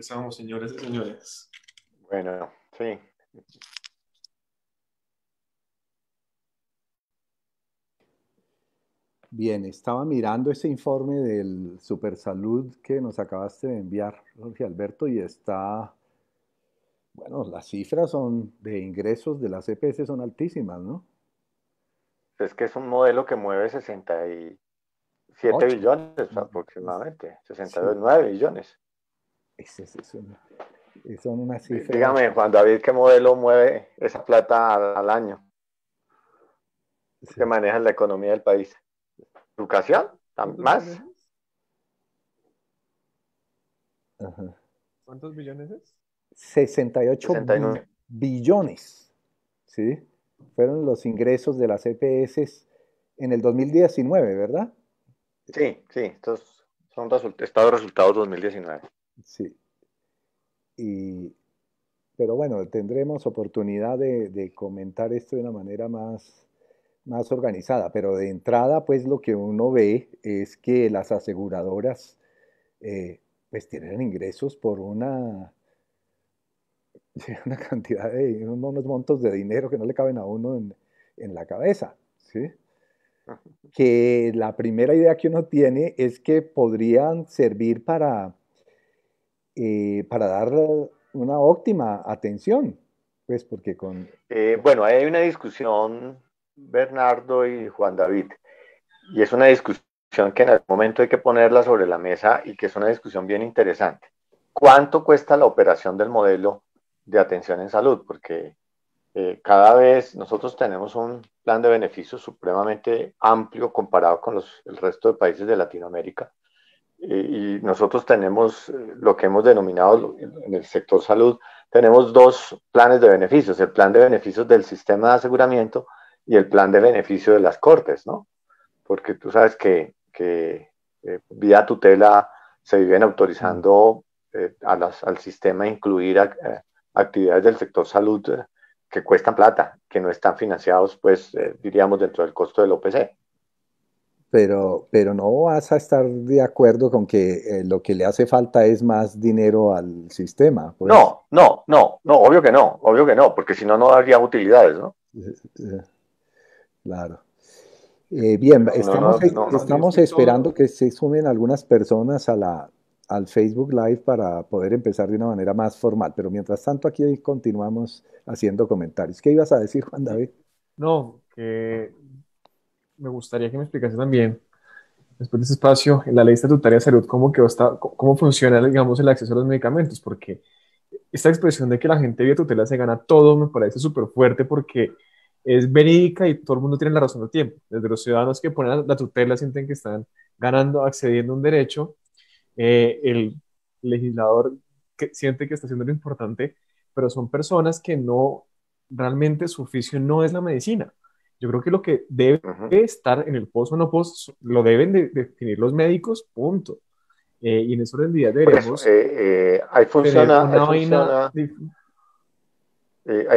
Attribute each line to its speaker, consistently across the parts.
Speaker 1: Empezamos, señores y señores. Bueno, sí.
Speaker 2: Bien, estaba mirando ese informe del Supersalud que nos acabaste de enviar, Jorge Alberto, y está, bueno, las cifras son de ingresos de las EPS son altísimas, ¿no?
Speaker 3: Es que es un modelo que mueve 67 billones
Speaker 2: aproximadamente, 69 billones. Es, es, son unas cifras. Dígame,
Speaker 3: Juan David, ¿qué modelo mueve esa plata al, año? ¿Qué maneja la economía del país. ¿Educación? ¿Más?
Speaker 1: ¿Cuántos billones es?
Speaker 2: 68 billones. ¿Sí? Fueron los ingresos de las EPS en el 2019, ¿verdad?
Speaker 3: Sí, sí, estos son resultados resultados 2019.
Speaker 2: Sí. pero bueno, tendremos oportunidad de, comentar esto de una manera más, más organizada. Pero de entrada, pues lo que uno ve es que las aseguradoras eh, pues tienen ingresos por una, una cantidad de unos montos de dinero que no le caben a uno en, en la cabeza. ¿sí? que la primera idea que uno tiene es que podrían servir para eh, para dar una óptima atención, pues porque con...
Speaker 3: Eh, bueno, hay una discusión, Bernardo y Juan David, y es una discusión que en el momento hay que ponerla sobre la mesa y que es una discusión bien interesante. ¿Cuánto cuesta la operación del modelo de atención en salud? Porque eh, cada vez nosotros tenemos un plan de beneficios supremamente amplio comparado con los, el resto de países de Latinoamérica y nosotros tenemos eh, lo que hemos denominado en el sector salud, tenemos dos planes de beneficios, el plan de beneficios del sistema de aseguramiento y el plan de beneficio de las cortes, ¿no? Porque tú sabes que, eh, vía tutela se viven autorizando eh, al sistema incluir a, incluir actividades del sector salud que cuestan plata, que no están financiados, pues diríamos, dentro del costo del OPC
Speaker 2: pero, pero no vas a estar de acuerdo con que eh, lo que le hace falta es más dinero al sistema. Pues. No,
Speaker 3: no, no, no, obvio que no, obvio que no, porque si no, no daría utilidades, ¿no?
Speaker 2: Claro. bien, estamos, esperando que se sumen algunas personas a la, al Facebook Live para poder empezar de una manera más formal, pero mientras tanto aquí continuamos haciendo comentarios. ¿Qué ibas a decir, Juan David?
Speaker 1: No, que me gustaría que me explicase también, después de ese espacio, en la ley estatutaria de salud, cómo, que cómo funciona, digamos, el acceso a los medicamentos, porque esta expresión de que la gente vía tutela se gana todo me parece súper fuerte porque es verídica y todo el mundo tiene la razón del tiempo. Desde los ciudadanos que ponen la tutela sienten que están ganando, accediendo a un derecho, eh, el legislador que siente que está haciendo lo importante, pero son personas que no, realmente su oficio no es la medicina. Yo creo que lo que debe estar en el post o no post lo deben definir los médicos, punto. Eh, y en eso en día veremos. ahí,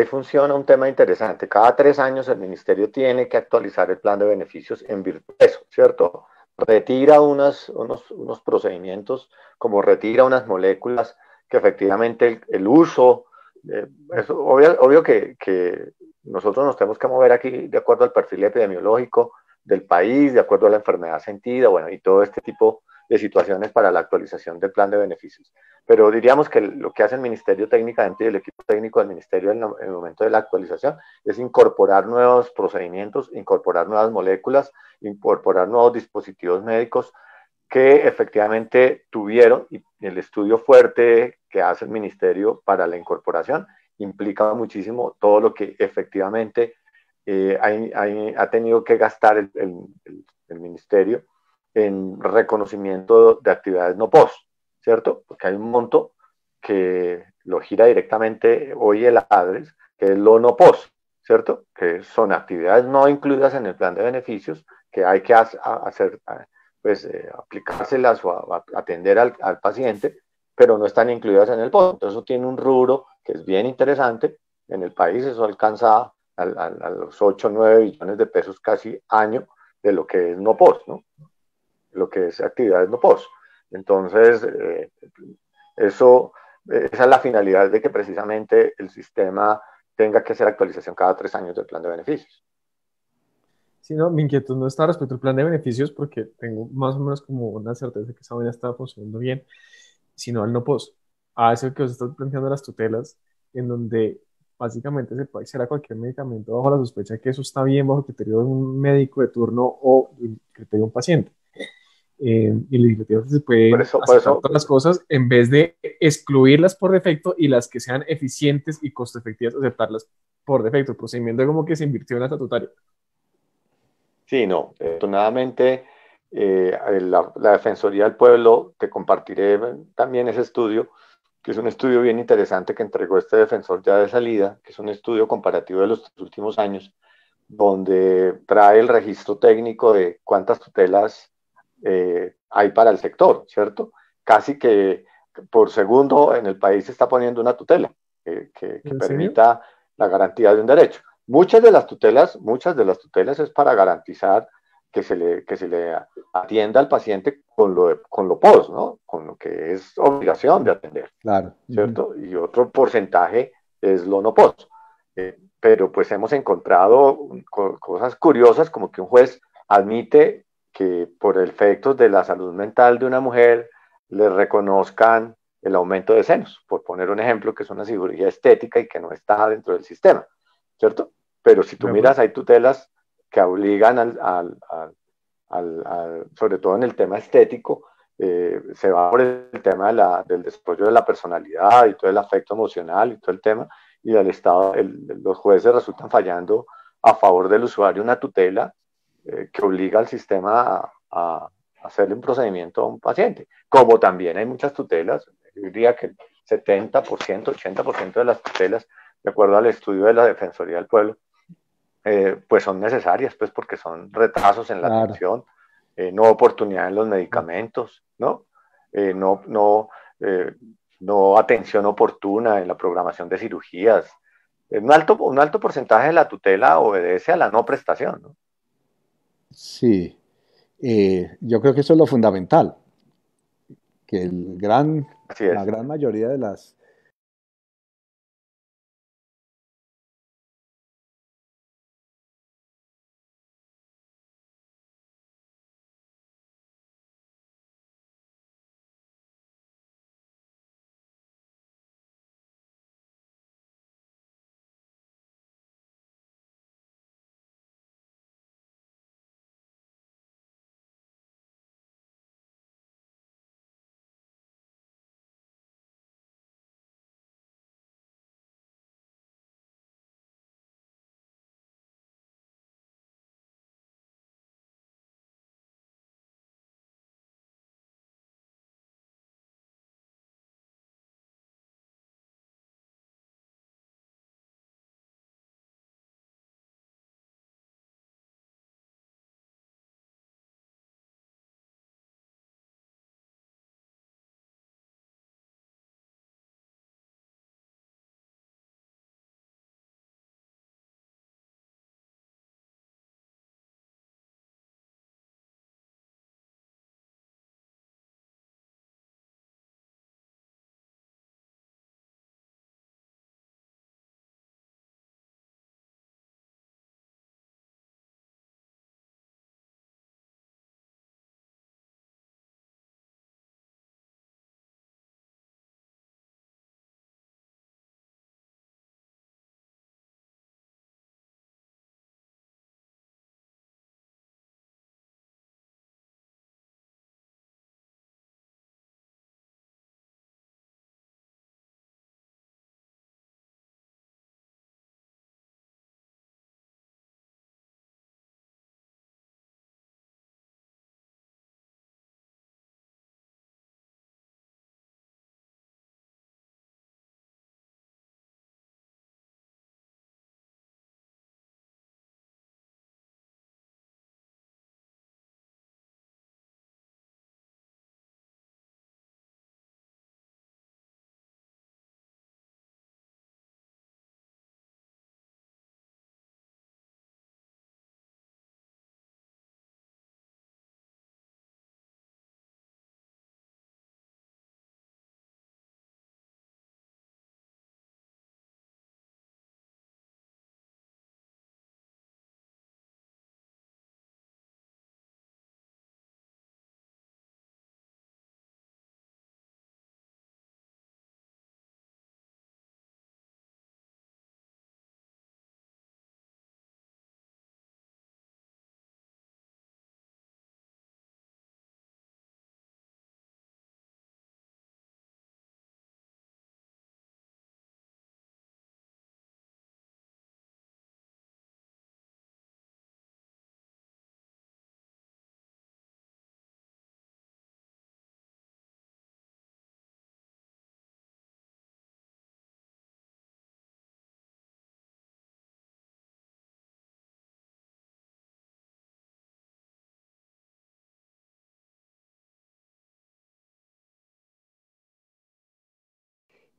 Speaker 3: funciona, un tema interesante. Cada tres años el ministerio tiene que actualizar el plan de beneficios en virtud de eso, ¿cierto? Retira unas, unos, procedimientos, como retira unas moléculas que efectivamente el uso eh, es obvio, que, que, nosotros nos tenemos que mover aquí de acuerdo al perfil epidemiológico del país, de acuerdo a la enfermedad sentida, bueno, y todo este tipo de situaciones para la actualización del plan de beneficios. Pero diríamos que lo que hace el Ministerio técnicamente y el equipo técnico del Ministerio en el momento de la actualización es incorporar nuevos procedimientos, incorporar nuevas moléculas, incorporar nuevos dispositivos médicos, que efectivamente tuvieron, y el estudio fuerte que hace el Ministerio para la Incorporación implica muchísimo todo lo que efectivamente eh, ha tenido que gastar el, el, Ministerio en reconocimiento de actividades no post, ¿cierto? Porque hay un monto que lo gira directamente hoy el ADRES, que es lo no post, ¿cierto? Que son actividades no incluidas en el plan de beneficios que hay que hacer, pues eh, aplicárselas o atender al, paciente, pero no están incluidas en el POS. Entonces eso tiene un rubro que es bien interesante. En el país eso alcanza a, los 8 o 9 billones de pesos casi año de lo que es no POS, ¿no? lo que es actividades no POS. Entonces, eh, eso, esa es la finalidad de que precisamente el sistema tenga que hacer actualización cada tres años del plan de beneficios.
Speaker 1: Sí, no, mi inquietud no está respecto al plan de beneficios porque tengo más o menos como una certeza que esa vaina está funcionando bien, sino al no pos, A eso que os estás planteando las tutelas, en donde básicamente se puede acceder a cualquier medicamento bajo la sospecha que eso está bien bajo el criterio de un médico de turno o criterio de un paciente. Eh, y directiva se puede hacer las cosas en vez de excluirlas por defecto y las que sean eficientes y costo efectivas aceptarlas por defecto. El procedimiento es como que se invirtió en la estatutaria.
Speaker 3: Sí, no. Afortunadamente, eh, la, Defensoría del Pueblo, te compartiré también ese estudio, que es un estudio bien interesante que entregó este defensor ya de salida, que es un estudio comparativo de los últimos años, donde trae el registro técnico de cuántas tutelas eh, hay para el sector, ¿cierto? Casi que por segundo en el país se está poniendo una tutela eh, que permita la garantía de un derecho. Muchas de las tutelas, muchas de las tutelas es para garantizar que se le, se le atienda al paciente con lo, con lo POS, Con lo que es obligación de atender.
Speaker 2: Claro. ¿Cierto?
Speaker 3: Y otro porcentaje es lo no POS. Eh, pero pues hemos encontrado cosas curiosas como que un juez admite que por efectos de la salud mental de una mujer le reconozcan el aumento de senos, por poner un ejemplo que es una cirugía estética y que no está dentro del sistema, ¿cierto? Pero si tú miras, hay tutelas que obligan al, sobre todo en el tema estético, eh, se va por el tema de la, del desarrollo de la personalidad y todo el afecto emocional y todo el tema, y al Estado, los jueces resultan fallando a favor del usuario una tutela eh, que obliga al sistema a, a, hacerle un procedimiento a un paciente. Como también hay muchas tutelas, diría que el 70%, 80% de las tutelas, de acuerdo al estudio de la Defensoría del Pueblo, eh, pues son necesarias, pues porque son retrasos en la atención, eh, no oportunidad en los medicamentos, ¿no? Eh, no, no, atención oportuna en la programación de cirugías. Un alto, un alto porcentaje de la tutela obedece a la no prestación, ¿no?
Speaker 2: Sí, yo creo que eso es lo fundamental,
Speaker 1: que el gran, la gran mayoría de las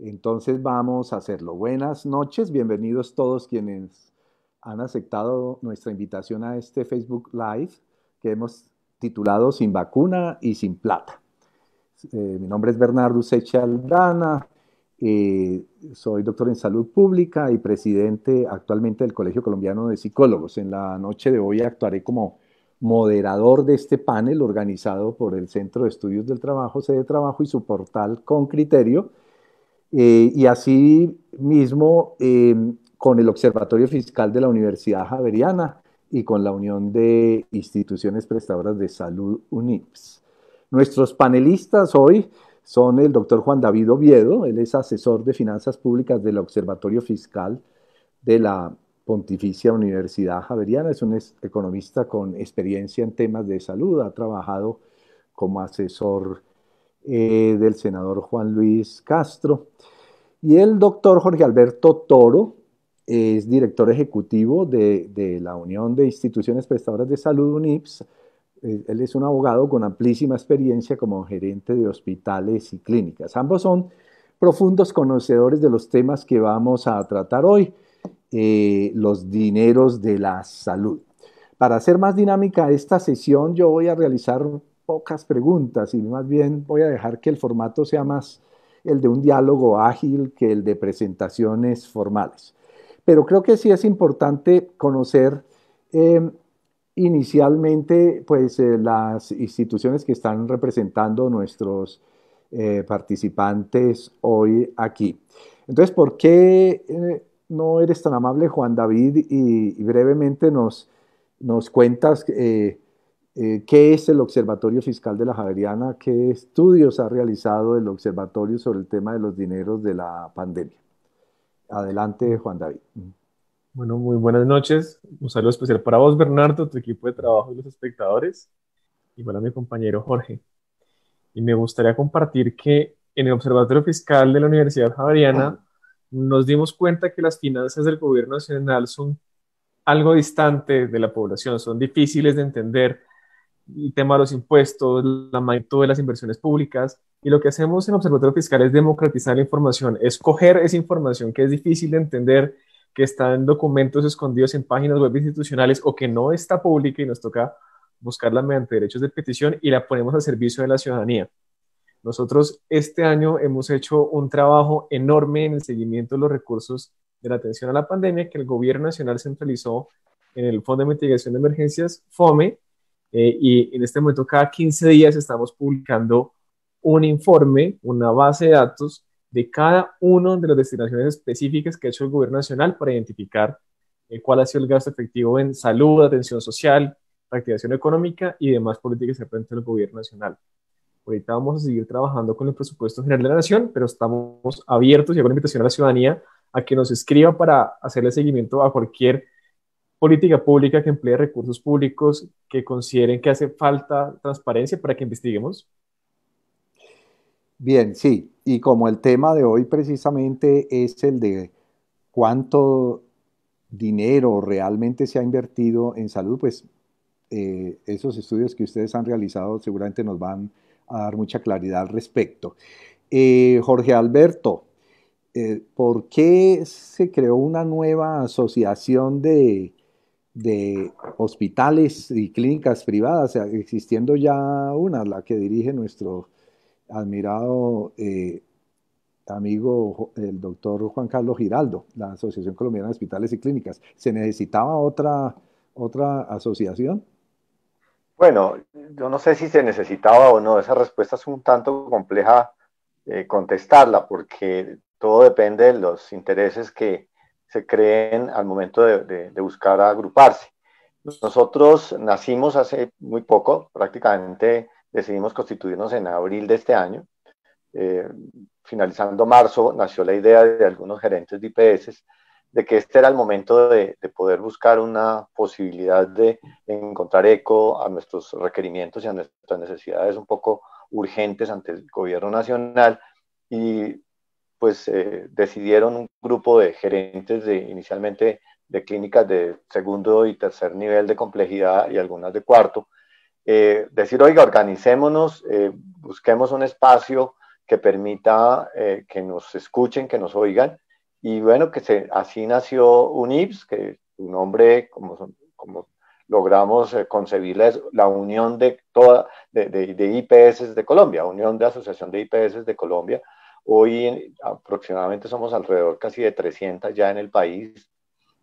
Speaker 1: Entonces vamos a hacerlo.
Speaker 2: Buenas noches, bienvenidos todos quienes han aceptado nuestra invitación a este Facebook Live que hemos titulado Sin vacuna y sin plata. Eh, mi nombre es Bernardo Seche Aldana, eh, soy doctor en salud pública y presidente actualmente del Colegio Colombiano de Psicólogos. En la noche de hoy actuaré como moderador de este panel organizado por el Centro de Estudios del Trabajo, Sede Trabajo y su portal Con Criterio eh, y así mismo em, con el Observatorio Fiscal de la Universidad Javeriana y con la Unión de Instituciones Prestadoras de Salud UNIPS. Nuestros panelistas hoy son el doctor Juan David Oviedo, él es asesor de finanzas públicas del Observatorio Fiscal de la Pontificia Universidad Javeriana, es un economista con experiencia en temas de salud, ha trabajado como asesor eh, del senador Juan Luis Castro. Y el doctor Jorge Alberto Toro es director ejecutivo de, la Unión de Instituciones Prestadoras de Salud, UNIPS. Eh, él es un abogado con amplísima experiencia como gerente de hospitales y clínicas. Ambos son profundos conocedores de los temas que vamos a tratar hoy, eh, los dineros de la salud. Para hacer más dinámica esta sesión, yo voy a realizar pocas preguntas y más bien voy a dejar que el formato sea más el de un diálogo ágil que el de presentaciones formales. Pero creo que sí es importante conocer em, inicialmente pues, eh, las instituciones que están representando nuestros eh, participantes hoy aquí. Entonces, ¿por qué eh, no eres tan amable, Juan David, y, brevemente nos, nos cuentas... Eh, qué es el Observatorio Fiscal de la Javeriana, qué estudios ha realizado el observatorio sobre el tema de los dineros de la pandemia.
Speaker 1: Adelante, Juan David. Bueno, muy buenas noches. Un saludo especial para vos, Bernardo, tu equipo de trabajo y los espectadores, y para mi compañero Jorge. Y me gustaría compartir que en el Observatorio Fiscal de la Universidad Javeriana nos dimos cuenta que las finanzas del gobierno nacional son algo distante de la población, son difíciles de entender, el tema de los impuestos, la magnitud de las inversiones públicas. Y lo que hacemos en Observatorio Fiscal es democratizar la información, escoger esa información que es difícil de entender, que está en documentos escondidos en páginas web institucionales o que no está pública y nos toca buscarla mediante derechos de petición y la ponemos al servicio de la ciudadanía. Nosotros este año hemos hecho un trabajo enorme en el seguimiento de los recursos de la atención a la pandemia que el Gobierno Nacional centralizó en el Fondo de Mitigación de Emergencias, FOME, eh, y en este momento, cada 15 días estamos publicando un informe, una base de datos de cada una de las destinaciones específicas que ha hecho el gobierno nacional para identificar eh, cuál ha sido el gasto efectivo en salud, atención social, reactivación económica y demás políticas que frente del gobierno nacional. Ahorita vamos a seguir trabajando con el presupuesto general de la nación, pero estamos abiertos y hago la invitación a la ciudadanía a que nos escriba para hacerle seguimiento a cualquier política pública que emplee recursos públicos que consideren que hace falta transparencia para que investiguemos?
Speaker 2: Bien, sí. Y como el tema de hoy precisamente es el de cuánto dinero realmente se ha invertido en salud, pues eh, esos estudios que ustedes han realizado seguramente nos van a dar mucha claridad al respecto. Eh, Jorge Alberto, eh, ¿por qué se creó una nueva asociación de de hospitales y clínicas privadas, existiendo ya una, la que dirige nuestro admirado eh, amigo el doctor Juan Carlos Giraldo, la Asociación Colombiana de Hospitales y Clínicas. ¿Se necesitaba otra, otra asociación?
Speaker 3: Bueno, yo no sé si se necesitaba o no, esa respuesta es un tanto compleja eh, contestarla porque todo depende de los intereses que se creen al momento de, buscar agruparse. Nosotros nacimos hace muy poco, prácticamente decidimos constituirnos en abril de este año. Eh, finalizando marzo nació la idea de algunos gerentes de IPS de que este era el momento de, de, poder buscar una posibilidad de encontrar eco a nuestros requerimientos y a nuestras necesidades un poco urgentes ante el gobierno nacional y pues eh, decidieron un grupo de gerentes de, inicialmente de clínicas de segundo y tercer nivel de complejidad y algunas de cuarto, eh, decir, oiga, organicémonos, eh, busquemos un espacio que permita que nos escuchen, que nos oigan, y bueno, que así nació UNIPS, que su nombre, como, logramos concebir la, la unión de, toda, de IPS de Colombia, Unión de Asociación de IPS de Colombia, Hoy eh, aproximadamente somos alrededor casi de 300 ya en el país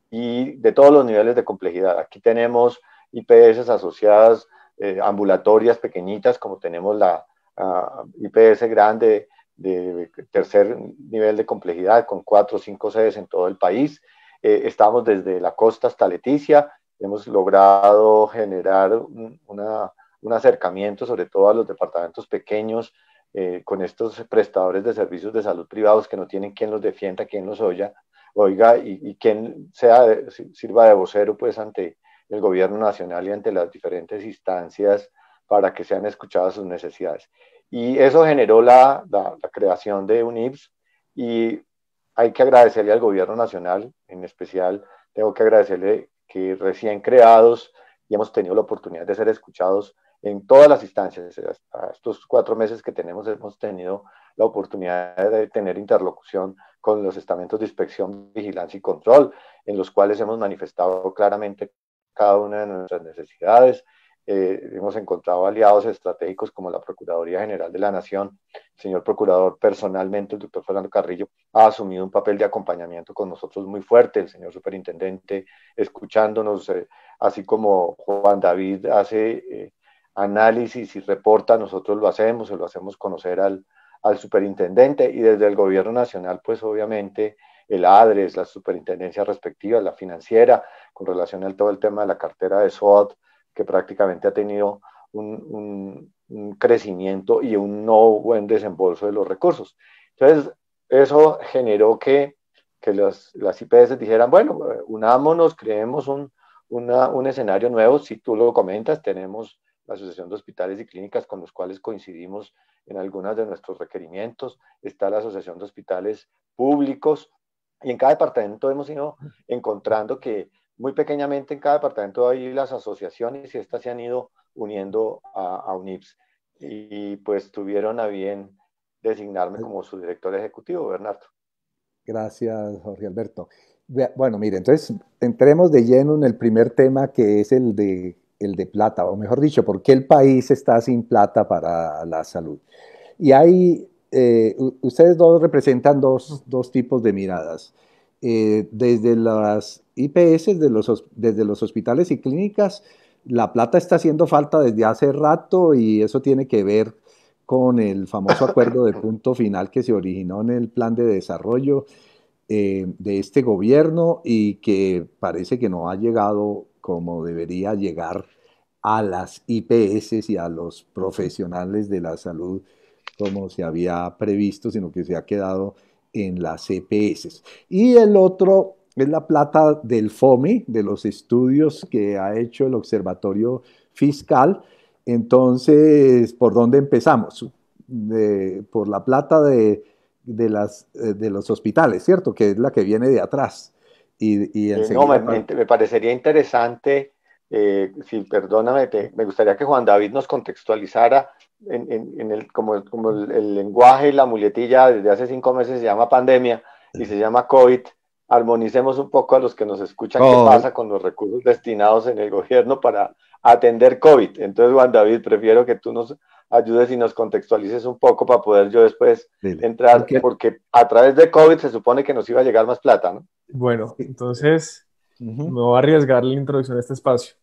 Speaker 3: y de todos los niveles de complejidad. Aquí tenemos IPS asociadas eh, ambulatorias pequeñitas, como tenemos la ah, IPS grande de tercer nivel de complejidad, con cuatro o cinco sedes en todo el país. Eh, estamos desde la costa hasta Leticia. Hemos logrado generar un acercamiento, sobre todo a los departamentos pequeños, eh, con estos prestadores de servicios de salud privados que no tienen quien los defienda, quien los oya, oiga, y, quien sea, sirva de vocero pues ante el gobierno nacional y ante las diferentes instancias para que sean escuchadas sus necesidades. Y eso generó la, la creación de UNIPS y hay que agradecerle al gobierno nacional, en especial tengo que agradecerle que recién creados y hemos tenido la oportunidad de ser escuchados, en todas las instancias. Eh, estos cuatro meses que tenemos hemos tenido la oportunidad de tener interlocución con los estamentos de inspección, vigilancia y control, en los cuales hemos manifestado claramente cada una de nuestras necesidades. Eh, hemos encontrado aliados estratégicos como la Procuraduría General de la Nación. El señor Procurador, personalmente, el doctor Fernando Carrillo, ha asumido un papel de acompañamiento con nosotros muy fuerte. El señor Superintendente, escuchándonos, eh, así como Juan David hace análisis y reporta, nosotros lo hacemos, se lo hacemos conocer al, superintendente y desde el gobierno nacional, pues obviamente el ADRES, la superintendencia respectiva la financiera, con relación al todo el tema de la cartera de SOAT, que prácticamente ha tenido un, crecimiento y un no buen desembolso de los recursos. Entonces, eso generó que, que las IPS dijeran, bueno, eh, unámonos, creemos un, un escenario nuevo, si tú lo comentas, tenemos la Asociación de Hospitales y Clínicas con los cuales coincidimos en algunos de nuestros requerimientos, está la Asociación de Hospitales Públicos y en cada departamento hemos ido encontrando que muy pequeñamente en cada departamento hay las asociaciones y estas se han ido uniendo a, a UNIPS y, y pues tuvieron a bien designarme como su director ejecutivo, Bernardo.
Speaker 2: Gracias, Jorge Alberto. Bueno, mire, entonces entremos de lleno en el primer tema que es el de el de plata, o mejor dicho, por qué el país está sin plata para la salud. Y ahí eh, ustedes dos representan dos, tipos de miradas. Eh, desde las IPS, de los, desde los hospitales y clínicas, la plata está haciendo falta desde hace rato y eso tiene que ver con el famoso acuerdo de punto final que se originó en el plan de desarrollo eh, de este gobierno y que parece que no ha llegado como debería llegar a las IPS y a los profesionales de la salud como se había previsto, sino que se ha quedado en las EPS. Y el otro es la plata del FOMI, de los estudios que ha hecho el Observatorio Fiscal. Entonces, ¿por dónde empezamos? por la plata de, eh, de los hospitales, ¿cierto? Que es la que viene de atrás. Y, y eh, no, me,
Speaker 3: parecería interesante, eh, si perdóname, me gustaría que Juan David nos contextualizara en, el, como, el, lenguaje y la muletilla desde hace cinco meses se llama pandemia y se llama COVID. Armonicemos un poco a los que nos escuchan qué pasa con los recursos destinados en el gobierno para atender COVID. Entonces, Juan David, prefiero que tú nos ayudes y nos contextualices un poco para poder yo después entrar, porque a través de COVID se supone que nos iba a llegar más plata, ¿no?
Speaker 1: Bueno, entonces no me voy a arriesgar la introducción a este espacio.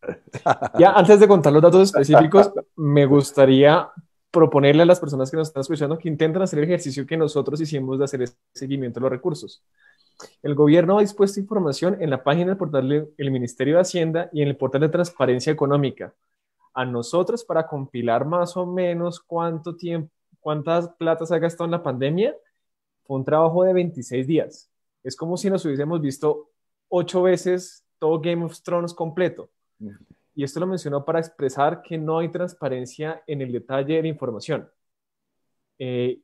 Speaker 1: ya antes de contar los datos específicos, me gustaría proponerle a las personas que nos están escuchando que intenten hacer el ejercicio que nosotros hicimos de hacer el seguimiento de los recursos. El gobierno ha dispuesto información en la página del portal del Ministerio de Hacienda y en el portal de Transparencia Económica a nosotros para compilar más o menos cuánto tiempo, cuántas platas ha gastado en la pandemia, fue un trabajo de 26 días. Es como si nos hubiésemos visto ocho veces todo Game of Thrones completo. Y esto lo mencionó para expresar que no hay transparencia en el detalle de la información. Eh,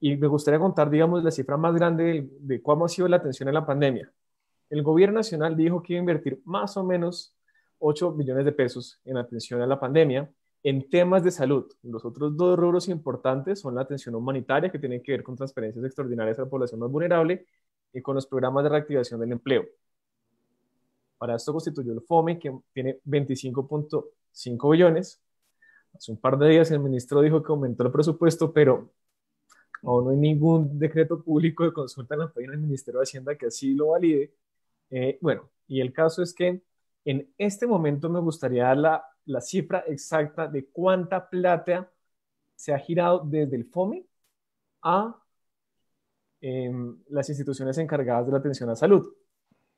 Speaker 1: y me gustaría contar, digamos, la cifra más grande de, de, cómo ha sido la atención en la pandemia. El gobierno nacional dijo que iba a invertir más o menos 8 millones de pesos en atención a la pandemia. En temas de salud, los otros dos rubros importantes son la atención humanitaria, que tiene que ver con transferencias extraordinarias a la población más vulnerable, y con los programas de reactivación del empleo. Para esto constituyó el FOME, que tiene 25.5 billones. Hace un par de días el ministro dijo que aumentó el presupuesto, pero aún no hay ningún decreto público de consulta en la página del Ministerio de Hacienda que así lo valide. Eh, bueno, y el caso es que en este momento me gustaría dar la, cifra exacta de cuánta plata se ha girado desde el FOMI a em, las instituciones encargadas de la atención a salud.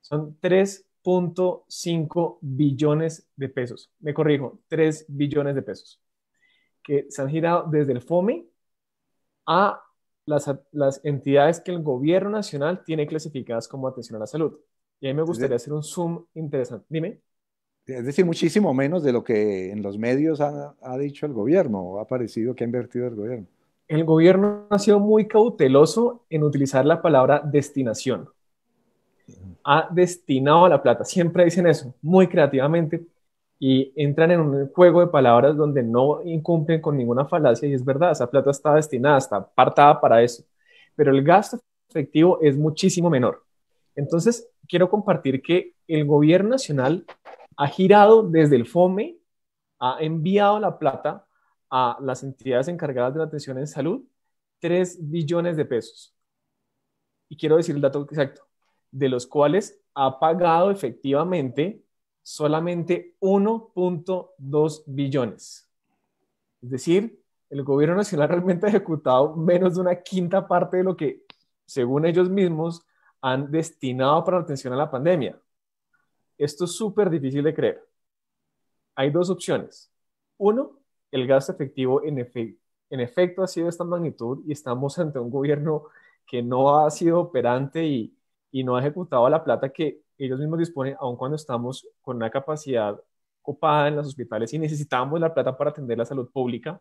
Speaker 1: Son 3.5 billones de pesos. Me corrijo, 3 billones de pesos que se han girado desde el FOMI a las, las entidades que el gobierno nacional tiene clasificadas como atención a la salud. Y a mí me gustaría hacer un zoom interesante. Dime.
Speaker 2: Es decir, muchísimo menos de lo que en los medios ha, ha dicho el gobierno o ha parecido que ha invertido el gobierno.
Speaker 1: El gobierno ha sido muy cauteloso en utilizar la palabra destinación. Ha destinado la plata. Siempre dicen eso, muy creativamente, y entran en un juego de palabras donde no incumplen con ninguna falacia y es verdad, esa plata está destinada, está apartada para eso. Pero el gasto efectivo es muchísimo menor. Entonces, quiero compartir que el gobierno nacional ha girado desde el FOME, ha enviado la plata a las entidades encargadas de la atención en salud, 3 billones de pesos. Y quiero decir el dato exacto, de los cuales ha pagado efectivamente solamente 1.2 billones. Es decir, el gobierno nacional realmente ha ejecutado menos de una quinta parte de lo que, según ellos mismos, han destinado para la atención a la pandemia. Esto es súper difícil de creer. Hay dos opciones. Uno, el gasto efectivo en, efecto ha sido de esta magnitud y estamos ante un gobierno que no ha sido operante y, y no ha ejecutado la plata que ellos mismos disponen, aun cuando estamos con una capacidad copada en los hospitales y necesitamos la plata para atender la salud pública.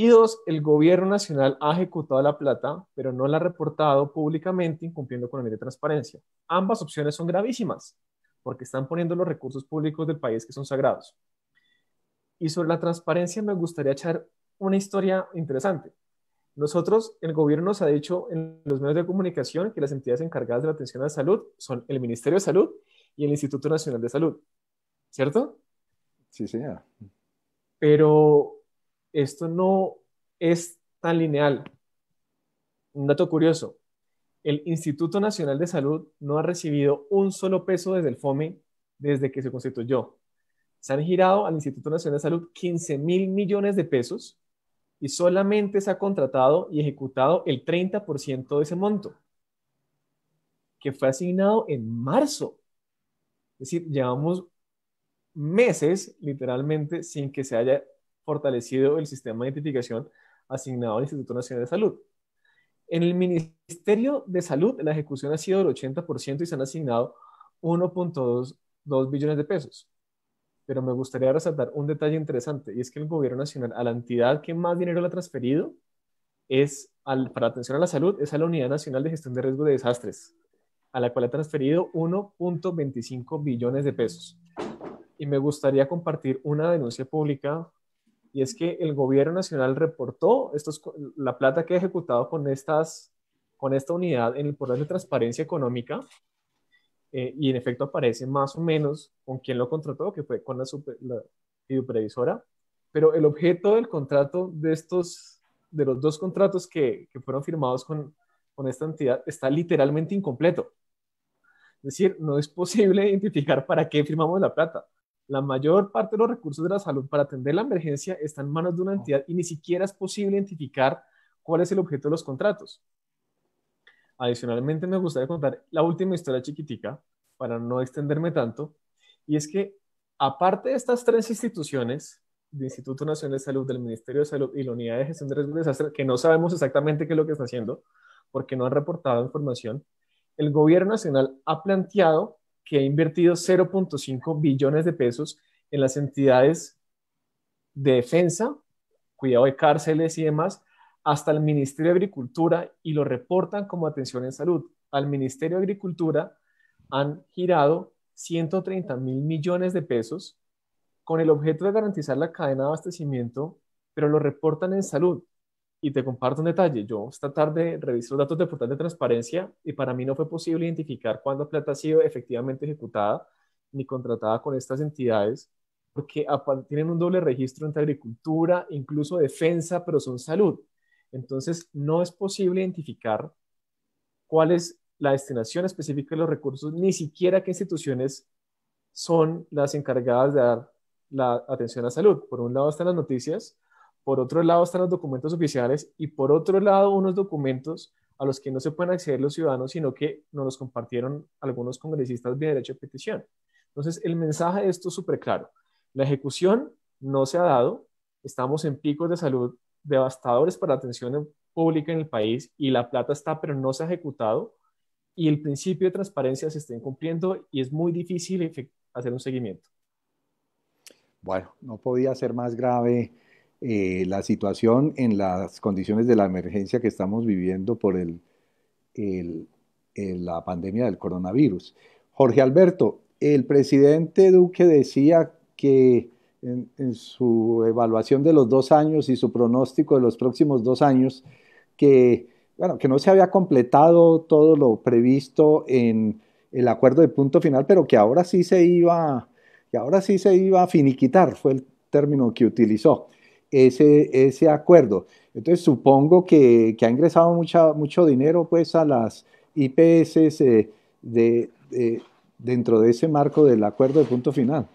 Speaker 1: Y dos, el gobierno nacional ha ejecutado la plata, pero no la ha reportado públicamente, incumpliendo con la ley de transparencia. Ambas opciones son gravísimas, porque están poniendo los recursos públicos del país que son sagrados. Y sobre la transparencia me gustaría echar una historia interesante. Nosotros, el gobierno nos ha dicho en los medios de comunicación que las entidades encargadas de la atención a la salud son el Ministerio de Salud y el Instituto Nacional de Salud. ¿Cierto? Sí, señor. Pero esto no es tan lineal. Un dato curioso, el Instituto Nacional de Salud no ha recibido un solo peso desde el FOME desde que se constituyó. Se han girado al Instituto Nacional de Salud 15 mil millones de pesos y solamente se ha contratado y ejecutado el 30% de ese monto, que fue asignado en marzo. Es decir, llevamos meses literalmente sin que se haya fortalecido el sistema de identificación asignado al Instituto Nacional de Salud. En el Ministerio de Salud, la ejecución ha sido del 80% y se han asignado 1.2 billones de pesos. Pero me gustaría resaltar un detalle interesante y es que el Gobierno Nacional, a la entidad que más dinero le ha transferido, es al, para atención a la salud, es a la Unidad Nacional de Gestión de Riesgo de Desastres, a la cual ha transferido 1.25 billones de pesos. Y me gustaría compartir una denuncia pública y es que el gobierno nacional reportó estos, la plata que ha ejecutado con, estas, con esta unidad en el portal de transparencia económica eh, y en efecto aparece más o menos con quien lo contrató, que fue con la, supervisora. pero el objeto del contrato de estos, de los dos contratos que, fueron firmados con, con esta entidad está literalmente incompleto. Es decir, no es posible identificar para qué firmamos la plata. La mayor parte de los recursos de la salud para atender la emergencia está en manos de una oh. entidad y ni siquiera es posible identificar cuál es el objeto de los contratos. Adicionalmente, me gustaría contar la última historia chiquitica para no extenderme tanto, y es que aparte de estas tres instituciones, el Instituto Nacional de Salud, del Ministerio de Salud y la Unidad de Gestión de Riesgos de que no sabemos exactamente qué es lo que está haciendo, porque no han reportado información, el gobierno nacional ha planteado que ha invertido 0.5 billones de pesos en las entidades de defensa, cuidado de cárceles y demás, hasta el Ministerio de Agricultura y lo reportan como atención en salud. Al Ministerio de Agricultura han girado 130 mil millones de pesos con el objeto de garantizar la cadena de abastecimiento, pero lo reportan en salud. Y te comparto un detalle. Yo esta tarde revisé los datos del portal de transparencia y para mí no fue posible identificar cuándo plata ha sido efectivamente ejecutada ni contratada con estas entidades porque tienen un doble registro entre agricultura, incluso defensa, pero son salud. Entonces, no es posible identificar cuál es la destinación específica de los recursos, ni siquiera qué instituciones son las encargadas de dar la atención a salud. Por un lado están las noticias, por otro lado están los documentos oficiales y por otro lado unos documentos a los que no se pueden acceder los ciudadanos, sino que nos los compartieron algunos congresistas de derecho de petición. Entonces, el mensaje de esto es súper claro. La ejecución no se ha dado, estamos en picos de salud devastadores para la atención pública en el país y la plata está, pero no se ha ejecutado y el principio de transparencia se está incumpliendo y es muy difícil hacer un seguimiento.
Speaker 2: Bueno, no podía ser más grave eh, la situación en las condiciones de la emergencia que estamos viviendo por el, la pandemia del coronavirus. Jorge Alberto, el presidente Duque decía que en, su evaluación de los dos años y su pronóstico de los próximos dos años, que, bueno, que no se había completado todo lo previsto en el acuerdo de punto final, pero que ahora sí se iba, que ahora sí se iba a finiquitar, fue el término que utilizó ese, ese acuerdo. Entonces supongo que, ha ingresado mucho dinero pues a las IPS eh, de, dentro de ese marco del acuerdo de punto final.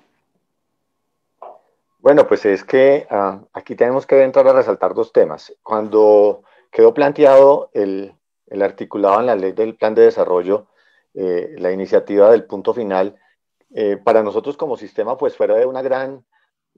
Speaker 3: Bueno, pues es que ah, aquí tenemos que entrar a resaltar dos temas. Cuando quedó planteado el, articulado en la ley del plan de desarrollo, eh, la iniciativa del punto final, eh, para nosotros como sistema pues fuera de una gran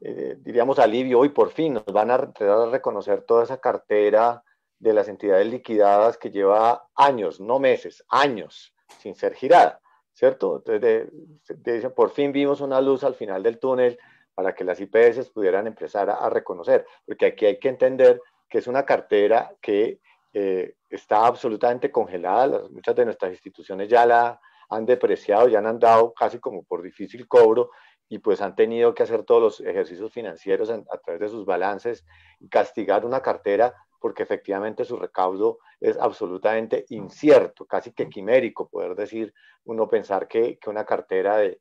Speaker 3: eh, diríamos, alivio hoy por fin nos van a, a reconocer toda esa cartera de las entidades liquidadas que lleva años, no meses, años sin ser girada, ¿cierto? Entonces, por fin vimos una luz al final del túnel para que las IPS pudieran empezar a, reconocer, porque aquí hay que entender que es una cartera que eh, está absolutamente congelada, muchas de nuestras instituciones ya la han depreciado, ya han andado casi como por difícil cobro, y pues han tenido que hacer todos los ejercicios financieros a través de sus balances, castigar una cartera porque efectivamente su recaudo es absolutamente incierto, casi que quimérico poder decir, uno pensar que, una cartera de,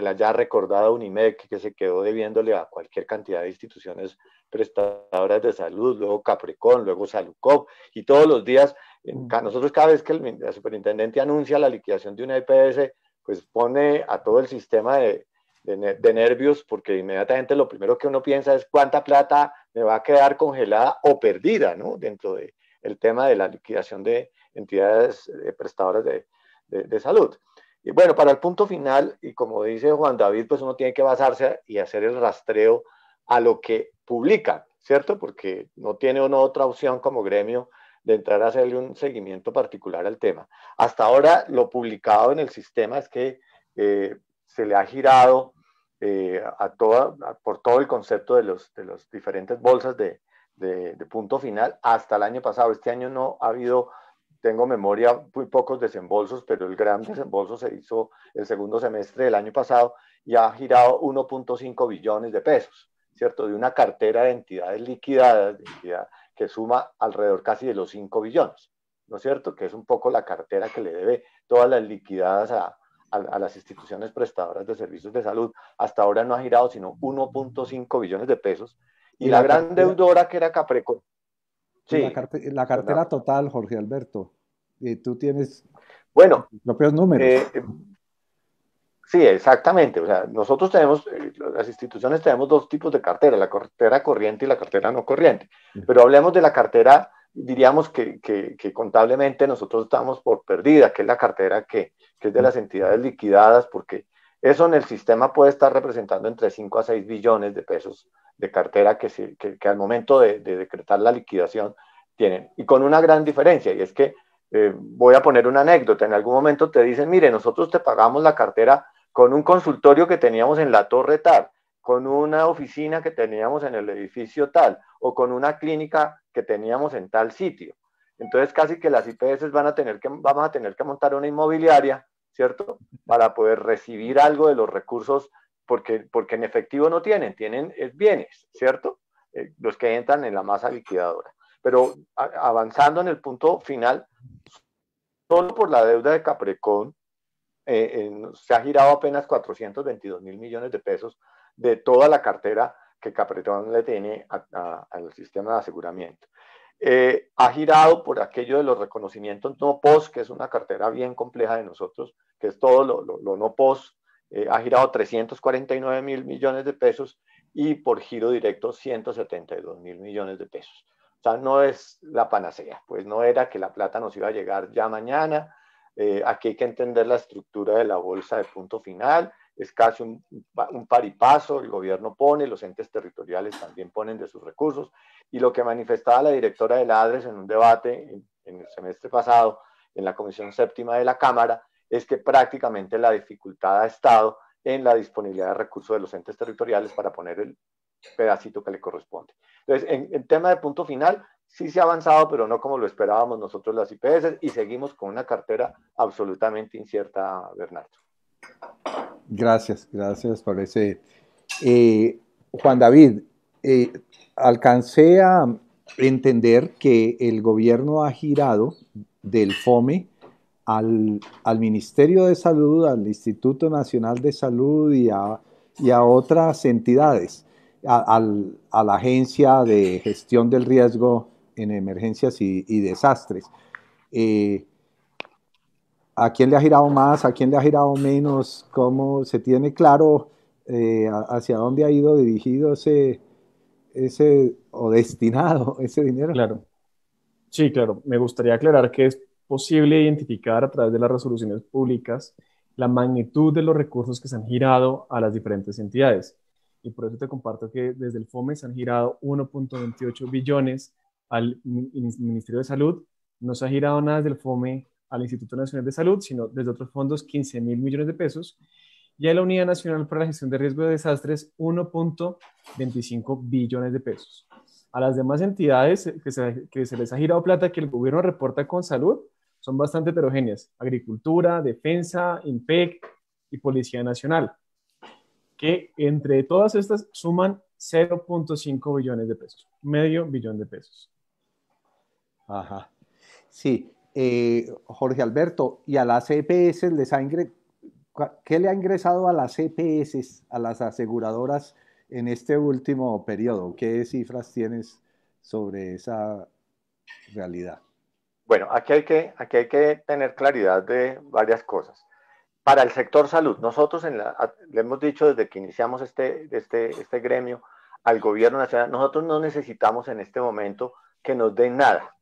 Speaker 3: la ya recordada Unimec que se quedó debiéndole a cualquier cantidad de instituciones prestadoras de salud, luego Capricorn, luego Salucop, y todos los días, nosotros cada vez que el, superintendente anuncia la liquidación de una EPS, pues pone a todo el sistema de, de, nervios porque inmediatamente lo primero que uno piensa es cuánta plata me va a quedar congelada o perdida, ¿no? Dentro del el tema de la liquidación de entidades eh, prestadoras de, de salud. Y bueno, para el punto final, y como dice Juan David, pues uno tiene que basarse y hacer el rastreo a lo que publica, ¿cierto? Porque no tiene una otra opción como gremio de entrar a hacerle un seguimiento particular al tema. Hasta ahora lo publicado en el sistema es que eh, se le ha girado eh, a toda, por todo el concepto de las de los diferentes bolsas de, de, punto final hasta el año pasado. Este año no ha habido, tengo memoria, muy pocos desembolsos, pero el gran desembolso se hizo el segundo semestre del año pasado y ha girado 1.5 billones de pesos, ¿cierto? De una cartera de entidades liquidadas, de que suma alrededor casi de los 5 billones, ¿no es cierto? Que es un poco la cartera que le debe todas las liquidadas a, las instituciones prestadoras de servicios de salud. Hasta ahora no ha girado sino 1.5 billones de pesos. Y, la, gran deudora que era Capreco.
Speaker 2: Sí. La, cartera total, Jorge Alberto. y tú tienes bueno, los propios números. Eh,
Speaker 3: Sí, exactamente. O sea, nosotros tenemos, eh, las instituciones tenemos dos tipos de cartera, la cartera corriente y la cartera no corriente. Pero hablemos de la cartera, diríamos que, que, contablemente nosotros estamos por perdida, que es la cartera que, que es de las entidades liquidadas, porque eso en el sistema puede estar representando entre 5 a 6 billones de pesos de cartera que, que, al momento de, decretar la liquidación tienen. Y con una gran diferencia, y es que eh, voy a poner una anécdota. En algún momento te dicen, mire, nosotros te pagamos la cartera con un consultorio que teníamos en la torre tal, con una oficina que teníamos en el edificio tal, o con una clínica que teníamos en tal sitio. Entonces casi que las IPS van a tener que, vamos a tener que montar una inmobiliaria, ¿cierto? Para poder recibir algo de los recursos, porque, porque en efectivo no tienen, tienen eh, bienes, ¿cierto? Eh, los que entran en la masa liquidadora. Pero avanzando en el punto final, solo por la deuda de Caprecón. Eh, eh, se ha girado apenas 422 mil millones de pesos de toda la cartera que Capretón le tiene al sistema de aseguramiento. Eh, ha girado por aquello de los reconocimientos no post que es una cartera bien compleja de nosotros, que es todo lo, no POS, ha girado 349 mil millones de pesos y por giro directo 172 mil millones de pesos. O sea, no es la panacea, pues no era que la plata nos iba a llegar ya mañana, eh, aquí hay que entender la estructura de la bolsa de punto final, es casi un, paripaso, el gobierno pone, los entes territoriales también ponen de sus recursos, y lo que manifestaba la directora de la ADRES en un debate en, el semestre pasado en la Comisión Séptima de la Cámara, es que prácticamente la dificultad ha estado en la disponibilidad de recursos de los entes territoriales para poner el pedacito que le corresponde. Entonces, en el tema de punto final, sí se ha avanzado, pero no como lo esperábamos nosotros las IPS y seguimos con una cartera absolutamente incierta, Bernardo.
Speaker 2: Gracias, gracias por ese. Eh, Juan David, eh, alcancé a entender que el gobierno ha girado del FOME al, Ministerio de Salud, al Instituto Nacional de Salud y a, y a otras entidades, a la Agencia de Gestión del Riesgo en emergencias y, desastres. Eh, ¿A quién le ha girado más? ¿A quién le ha girado menos? ¿Cómo se tiene claro eh, hacia dónde ha ido dirigido ese, ese
Speaker 1: o destinado ese dinero? Claro. Sí, claro. Me gustaría aclarar que es posible identificar a través de las resoluciones públicas la magnitud de los recursos que se han girado a las diferentes entidades. Y por eso te comparto que desde el FOME se han girado 1.28 billones al Ministerio de Salud, no se ha girado nada del FOME al Instituto Nacional de Salud, sino desde otros fondos 15 mil millones de pesos, y a la Unidad Nacional para la Gestión de Riesgo de Desastres 1.25 billones de pesos. A las demás entidades que se, que se les ha girado plata que el gobierno reporta con salud son bastante heterogéneas, Agricultura, Defensa, INPEC y Policía Nacional, que entre todas estas suman 0.5 billones de pesos, medio billón de pesos.
Speaker 2: Ajá. Sí, eh, Jorge Alberto, ¿y a las EPS les ha ¿Qué le ha ingresado a las CPS, e a las aseguradoras, en este último periodo? ¿Qué cifras tienes sobre esa realidad?
Speaker 3: Bueno, aquí hay que, aquí hay que tener claridad de varias cosas. Para el sector salud, nosotros en le hemos dicho desde que iniciamos este, este, este gremio al gobierno nacional, nosotros no necesitamos en este momento que nos den nada.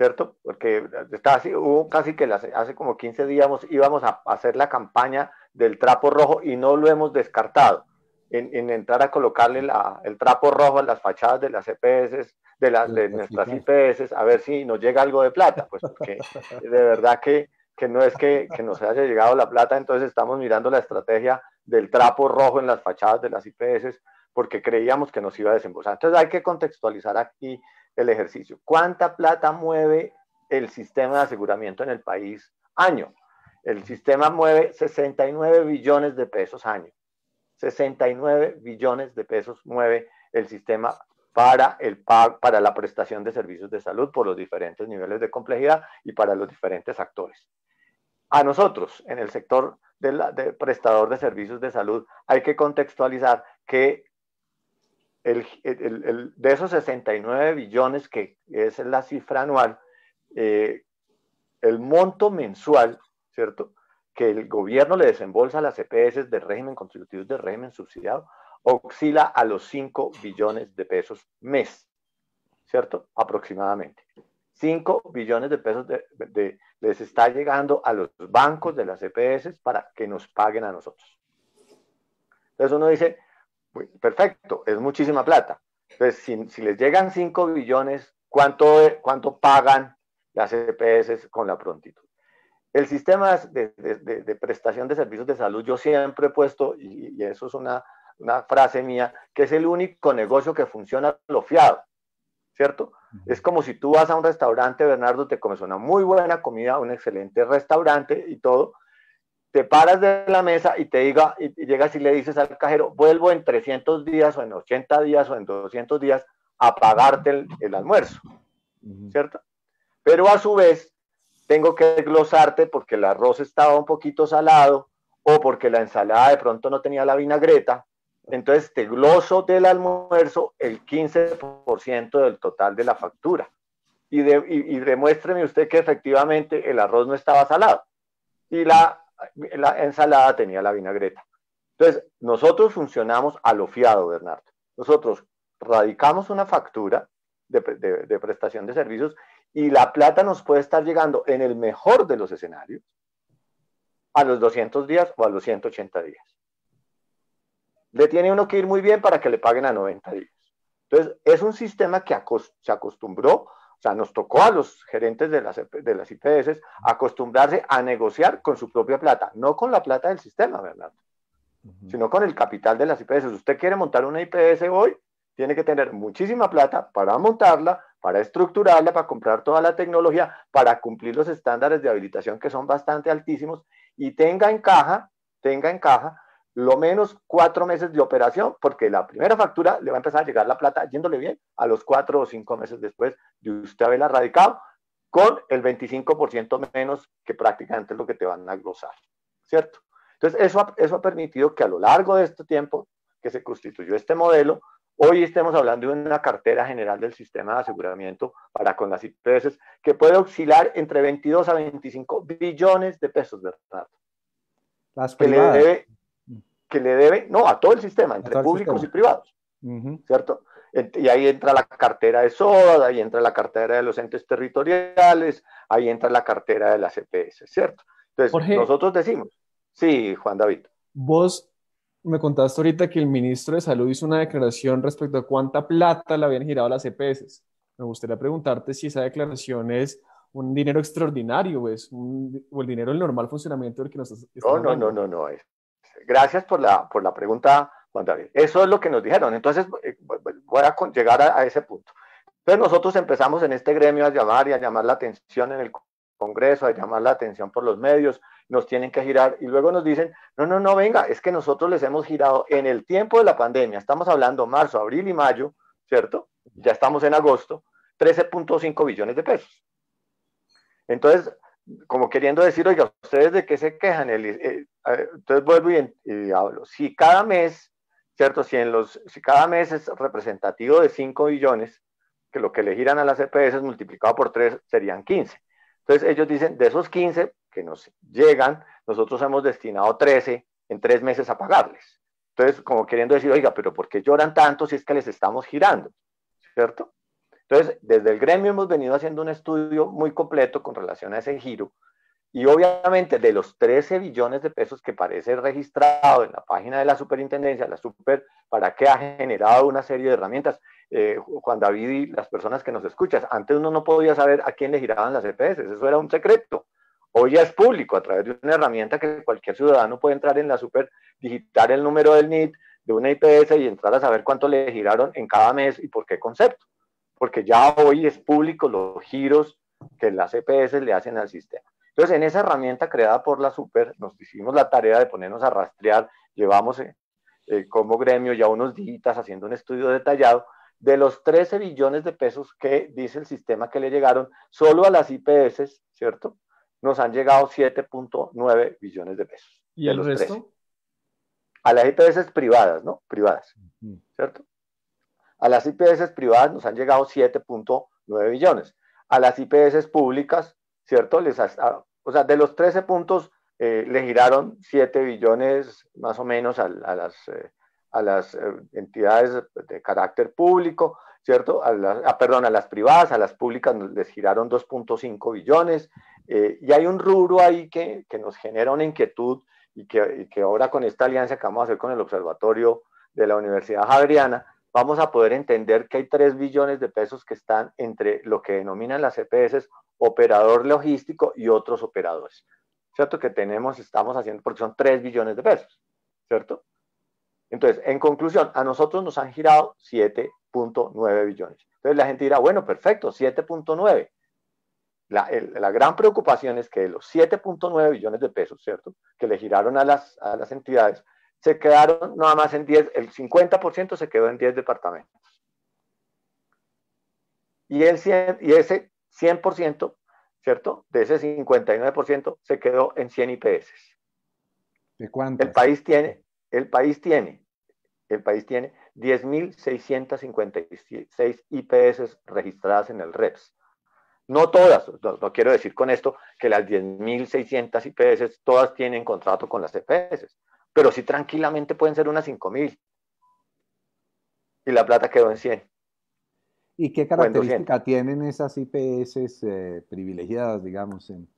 Speaker 3: ¿cierto? Porque está así, hubo casi que hace como 15 días íbamos a hacer la campaña del trapo rojo y no lo hemos descartado en, entrar a colocarle el trapo rojo a las fachadas de las EPS, de, nuestras IPS, a ver si nos llega algo de plata, pues porque de verdad que, que no es que, que nos haya llegado la plata, entonces estamos mirando la estrategia del trapo rojo en las fachadas de las IPS porque creíamos que nos iba a desembolsar. Entonces hay que contextualizar aquí el ejercicio. ¿Cuánta plata mueve el sistema de aseguramiento en el país año? El sistema mueve 69 billones de pesos año. 69 billones de pesos mueve el sistema para, el, para la prestación de servicios de salud por los diferentes niveles de complejidad y para los diferentes actores. A nosotros, en el sector del de prestador de servicios de salud, hay que contextualizar que el, de esos 69 billones, que es la cifra anual, eh, el monto mensual, ¿cierto? Que el gobierno le desembolsa a las EPS de régimen contributivo de régimen subsidiado, oscila a los 5 billones de pesos mes, ¿cierto? Aproximadamente. 5 billones de pesos les está llegando a los bancos de las EPS para que nos paguen a nosotros. Entonces uno dice, perfecto, es muchísima plata. Entonces, si, les llegan 5 billones, ¿cuánto, ¿cuánto pagan las EPS con la prontitud? El sistema de, prestación de servicios de salud, yo siempre he puesto, y, eso es una, una, frase mía, que es el único negocio que funciona lo fiado, ¿cierto? Es como si tú vas a un restaurante, Bernardo, te comes una muy buena comida, un excelente restaurante y todo, te paras de la mesa y te diga, y, llegas y le dices al cajero, vuelvo en 300 días o en 80 días o en 200 días a pagarte el, almuerzo, ¿cierto? Pero a su vez, tengo que desglosarte porque el arroz estaba un poquito salado o porque la ensalada de pronto no tenía la vinagreta. Entonces te gloso del almuerzo el 15% del total de la factura. Y, y, demuéstreme usted que efectivamente el arroz no estaba salado. Y la la ensalada tenía la vinagreta. Entonces, nosotros funcionamos a lo fiado, Bernardo. Nosotros radicamos una factura de, prestación de servicios y la plata nos puede estar llegando en el mejor de los escenarios a los 200 días o a los 180 días. Le tiene uno que ir muy bien para que le paguen a 90 días. Entonces, es un sistema que se acostumbró o sea, nos tocó a los gerentes de las, de las IPS acostumbrarse a negociar con su propia plata, no con la plata del sistema, ¿verdad? Sino con el capital de las IPS. Si usted quiere montar una IPS hoy, tiene que tener muchísima plata para montarla, para estructurarla, para comprar toda la tecnología, para cumplir los estándares de habilitación que son bastante altísimos y tenga en caja, tenga en caja lo menos cuatro meses de operación, porque la primera factura le va a empezar a llegar la plata yéndole bien a los cuatro o cinco meses después de usted haberla radicado, con el 25% menos que prácticamente lo que te van a glosar, ¿cierto? Entonces, eso ha, eso ha permitido que a lo largo de este tiempo que se constituyó este modelo, hoy estemos hablando de una cartera general del sistema de aseguramiento para con las IPS que puede oscilar entre 22 a 25 billones de pesos, ¿verdad?
Speaker 2: Las privadas
Speaker 3: que le debe, no, a todo el sistema, entre públicos y privados, ¿cierto? Y ahí entra la cartera de SODA, ahí entra la cartera de los entes territoriales, ahí entra la cartera de las EPS, ¿cierto? Entonces, nosotros decimos, sí, Juan David.
Speaker 1: Vos me contaste ahorita que el ministro de Salud hizo una declaración respecto a cuánta plata le habían girado a las EPS. Me gustaría preguntarte si esa declaración es un dinero extraordinario, es o el dinero del normal funcionamiento del que nos No, no, no,
Speaker 3: no, no, es gracias por la, por la pregunta, Juan David. Eso es lo que nos dijeron. Entonces, eh, voy a llegar a, ese punto. Pero nosotros empezamos en este gremio a llamar y a llamar la atención en el Congreso, a llamar la atención por los medios, nos tienen que girar y luego nos dicen, no, no, no, venga, es que nosotros les hemos girado en el tiempo de la pandemia, estamos hablando marzo, abril y mayo, ¿cierto? Ya estamos en agosto, 13.5 billones de pesos. Entonces, como queriendo decir, oiga, ¿ustedes de qué se quejan? Eh, entonces vuelvo y, hablo. Si cada mes, ¿cierto? Si, en los, si cada mes es representativo de 5 billones, que lo que le giran a las EPS multiplicado por 3 serían 15. Entonces ellos dicen, de esos 15 que nos llegan, nosotros hemos destinado 13 en 3 meses a pagarles. Entonces, como queriendo decir, oiga, pero ¿por qué lloran tanto si es que les estamos girando? ¿Cierto? Entonces, desde el gremio hemos venido haciendo un estudio muy completo con relación a ese giro. Y obviamente de los 13 billones de pesos que parece registrado en la página de la superintendencia, la super, para qué ha generado una serie de herramientas. Eh, Juan David y las personas que nos escuchas, antes uno no podía saber a quién le giraban las EPS, eso era un secreto. Hoy ya es público a través de una herramienta que cualquier ciudadano puede entrar en la super, digitar el número del NIT, de una IPS e y entrar a saber cuánto le giraron en cada mes y por qué concepto porque ya hoy es público los giros que las EPS le hacen al sistema. Entonces, en esa herramienta creada por la Super, nos hicimos la tarea de ponernos a rastrear, llevamos eh, eh, como gremio ya unos días haciendo un estudio detallado de los 13 billones de pesos que dice el sistema que le llegaron solo a las IPS, ¿cierto? Nos han llegado 7.9 billones de pesos.
Speaker 1: ¿Y el los resto?
Speaker 3: A las IPS privadas, ¿no? Privadas, ¿cierto? A las IPS privadas nos han llegado 7.9 billones. A las IPS públicas, ¿cierto? Les o sea, de los 13 puntos eh, le giraron 7 billones más o menos a, las, eh, a las eh, entidades de carácter público, ¿cierto? A ah, perdón, a las privadas, a las públicas les giraron 2.5 billones. y hay un rubro ahí que, nos genera una inquietud y que, y que ahora con esta alianza que vamos a hacer con el Observatorio de la Universidad Javeriana, vamos a poder entender que hay 3 billones de pesos que están entre lo que denominan las EPS operador logístico y otros operadores. ¿Cierto? Que tenemos, estamos haciendo, porque son 3 billones de pesos. ¿Cierto? Entonces, en conclusión, a nosotros nos han girado 7.9 billones. Entonces la gente dirá, bueno, perfecto, 7.9. La, la gran preocupación es que los 7.9 billones de pesos, ¿cierto? Que le giraron a las, a las entidades, se quedaron nada más en 10, el 50% se quedó en 10 departamentos. Y, el y ese 100%, ¿cierto? De ese 59% se quedó en 100 IPS. ¿De cuánto? El país tiene, el país tiene, el país tiene 10.656 IPS registradas en el REPS. No todas, no, no quiero decir con esto que las 10.600 IPS todas tienen contrato con las EPS pero sí tranquilamente pueden ser unas 5.000 mil. Y la plata quedó en 100.
Speaker 2: ¿Y qué característica tienen esas IPS eh, privilegiadas, digamos? En,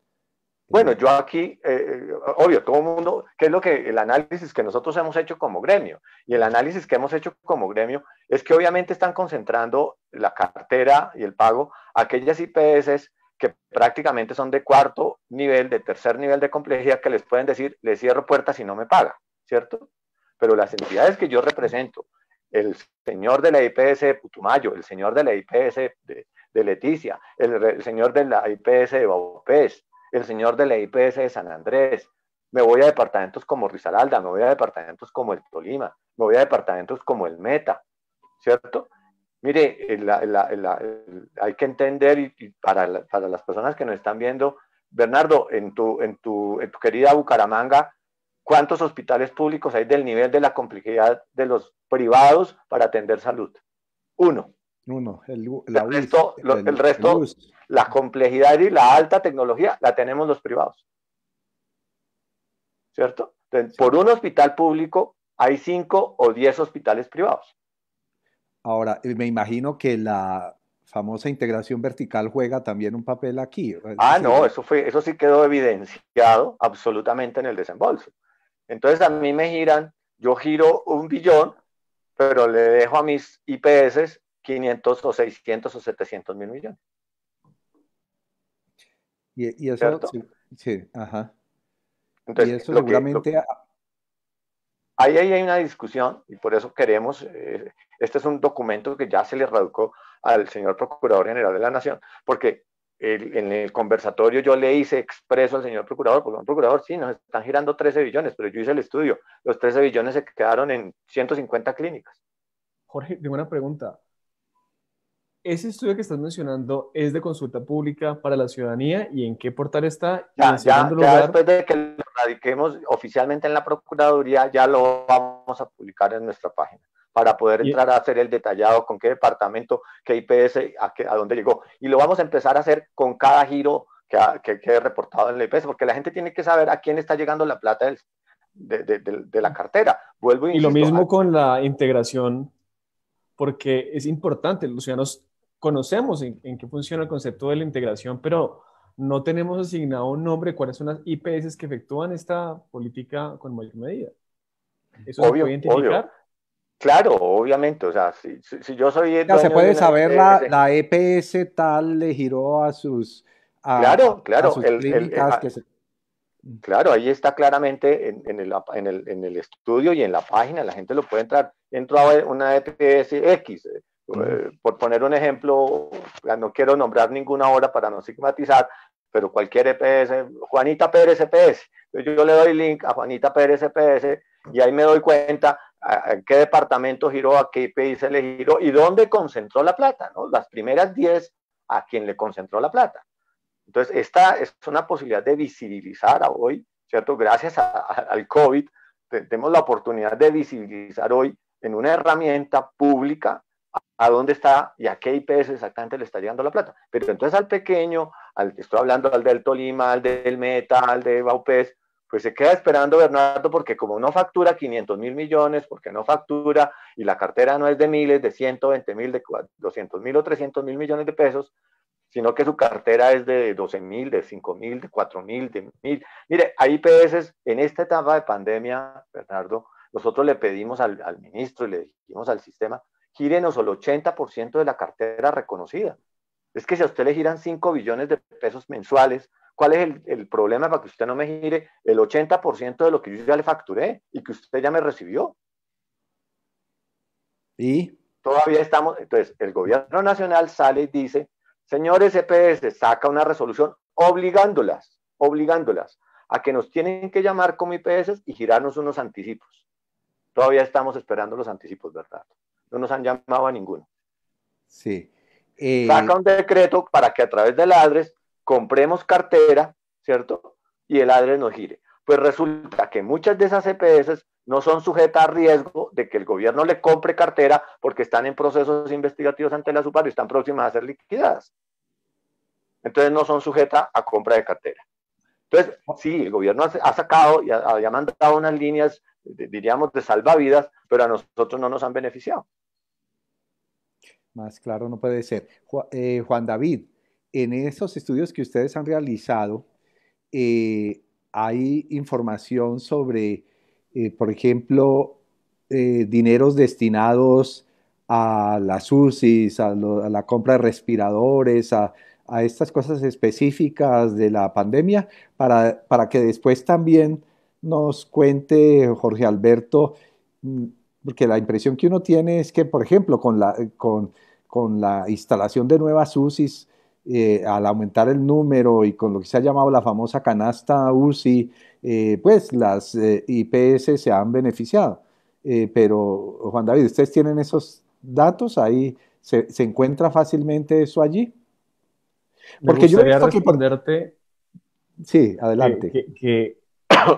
Speaker 3: Bueno, yo aquí, eh, eh, obvio, todo el mundo, ¿qué es lo que el análisis que nosotros hemos hecho como gremio? Y el análisis que hemos hecho como gremio es que obviamente están concentrando la cartera y el pago a aquellas IPS que prácticamente son de cuarto nivel, de tercer nivel de complejidad, que les pueden decir, le cierro puertas si no me paga, ¿cierto? Pero las entidades que yo represento, el señor de la IPS de Putumayo, el señor de la IPS de, Leticia, el, señor de la IPS de Baupés, el señor de la IPS de San Andrés, me voy a departamentos como Rizalalda, me voy a departamentos como el Tolima, me voy a departamentos como el Meta, ¿cierto? Mire, eh, hay que entender, y, para, las personas que nos están viendo, Bernardo, en tu, en, tu, tu querida Bucaramanga, ¿cuántos hospitales públicos hay del nivel de la complejidad de los privados para atender salud?
Speaker 2: Uno. Uno. El, resto, el, resto
Speaker 3: la complejidad y la alta tecnología la tenemos los privados. ¿Cierto? Por un hospital público hay cinco o diez hospitales privados.
Speaker 2: Ahora, eh, me imagino que la famosa integración vertical juega también un papel aquí. Ah, no, eso,
Speaker 3: fue, eso sí quedó evidenciado absolutamente en el desembolso. Entonces a mí me giran, yo giro un billón, pero le dejo a mis IPS 500 o 600 o 700 mil millones.
Speaker 2: Y, eso, sí, ajá. y eso seguramente
Speaker 3: Ahí, hay una discusión y por eso queremos, eh, este es un documento que ya se le radicó al señor Procurador General de la Nación, porque en el conversatorio yo le hice expreso al señor Procurador, porque un Procurador, sí, nos están girando 13 billones, pero yo hice el estudio, los 13 billones se quedaron en 150 clínicas.
Speaker 1: Jorge, tengo una pregunta. Ese estudio que estás mencionando es de consulta pública para la ciudadanía y en qué portal está. Ya, después de que radiquemos
Speaker 3: oficialmente en la Procuraduría, ya lo vamos a publicar en nuestra página para poder entrar a hacer el detallado con qué departamento, qué IPS, a, qué, a dónde llegó. Y lo vamos a empezar a hacer con cada giro que, que quede reportado en la IPS, porque la gente tiene que saber a quién está llegando la plata de, de, de, la cartera. Vuelvo e y, lo mismo
Speaker 1: con la integración, porque es importante, los ciudadanos conocemos en qué funciona el concepto de la integración, pero no tenemos asignado un nombre, cuáles son las IPS que efectúan esta política con mayor medida.
Speaker 3: Eso obvio, puede Obvio. Claro, obviamente, o sea, si, yo soy... El se puede saber la,
Speaker 2: EPS e tal le giró a sus... claro, claro. Ah,
Speaker 3: claro, ahí está claramente en, el, estudio y en la página, la gente lo puede entrar. Entro a una EPS X, eh, por poner un ejemplo, no quiero nombrar ninguna hora para no estigmatizar, pero cualquier EPS, Juanita Pérez EPS. Yo le doy link a Juanita Pérez EPS y ahí me doy cuenta a, qué departamento giró, a qué IPI se le giró y dónde concentró la plata, ¿no? Las primeras 10 a quien le concentró la plata. Entonces, esta es una posibilidad de visibilizar hoy, ¿cierto? Gracias al COVID, tenemos la oportunidad de visibilizar hoy en una herramienta pública a dónde está y a qué IPS exactamente le está llegando la plata. Pero entonces al pequeño, al estoy hablando al del Tolima, al del Meta, al de Baupés, pues se queda esperando Bernardo porque como no factura 500 mil millones, porque no factura y la cartera no es de miles, de 120 mil, de 200 mil o 300 mil millones de pesos, sino que su cartera es de 12 mil, de 5 mil, de 4 mil, de mil. Mire, hay IPS en esta etapa de pandemia, Bernardo, nosotros le pedimos al, al ministro y le dijimos al sistema gírenos el 80% de la cartera reconocida. Es que si a usted le giran 5 billones de pesos mensuales, ¿cuál es el, problema para que usted no me gire el 80% de lo que yo ya le facturé y que usted ya me recibió? Y todavía estamos, entonces el gobierno nacional sale y dice, señores EPS, saca una resolución obligándolas, obligándolas a que nos tienen que llamar como IPS e y girarnos unos anticipos. Todavía estamos esperando los anticipos, ¿verdad? no nos han llamado a ninguno. Sí. Eh, eh, Saca un decreto para que a través del ADRES compremos cartera, ¿cierto? Y el ADRES nos gire. Pues resulta que muchas de esas EPS no son sujetas a riesgo de que el gobierno le compre cartera porque están en procesos investigativos ante la SUPAR y están próximas a ser liquidadas. Entonces no son sujetas a compra de cartera. Entonces, sí, el gobierno ha sacado y ha mandado unas líneas, diríamos, de salvavidas, pero a nosotros no nos han beneficiado.
Speaker 2: Más claro no puede ser. Eh, Juan, David, en esos estudios que ustedes han realizado, eh, hay información sobre, eh, por ejemplo, dineros destinados a las UCIs, a, la compra de respiradores, a, estas cosas específicas de la pandemia, para, para que después también nos cuente Jorge Alberto mm, porque la impresión que uno tiene es que, por ejemplo, con la, eh, instalación de nuevas UCIs, eh, al aumentar el número y con lo que se ha llamado la famosa canasta UCI, eh, pues las IPS se han beneficiado. pero, Juan David, ¿ustedes tienen esos datos ahí? ¿Se, encuentra fácilmente eso allí?
Speaker 1: Porque yo responderte. Que... Sí, adelante. Que, que,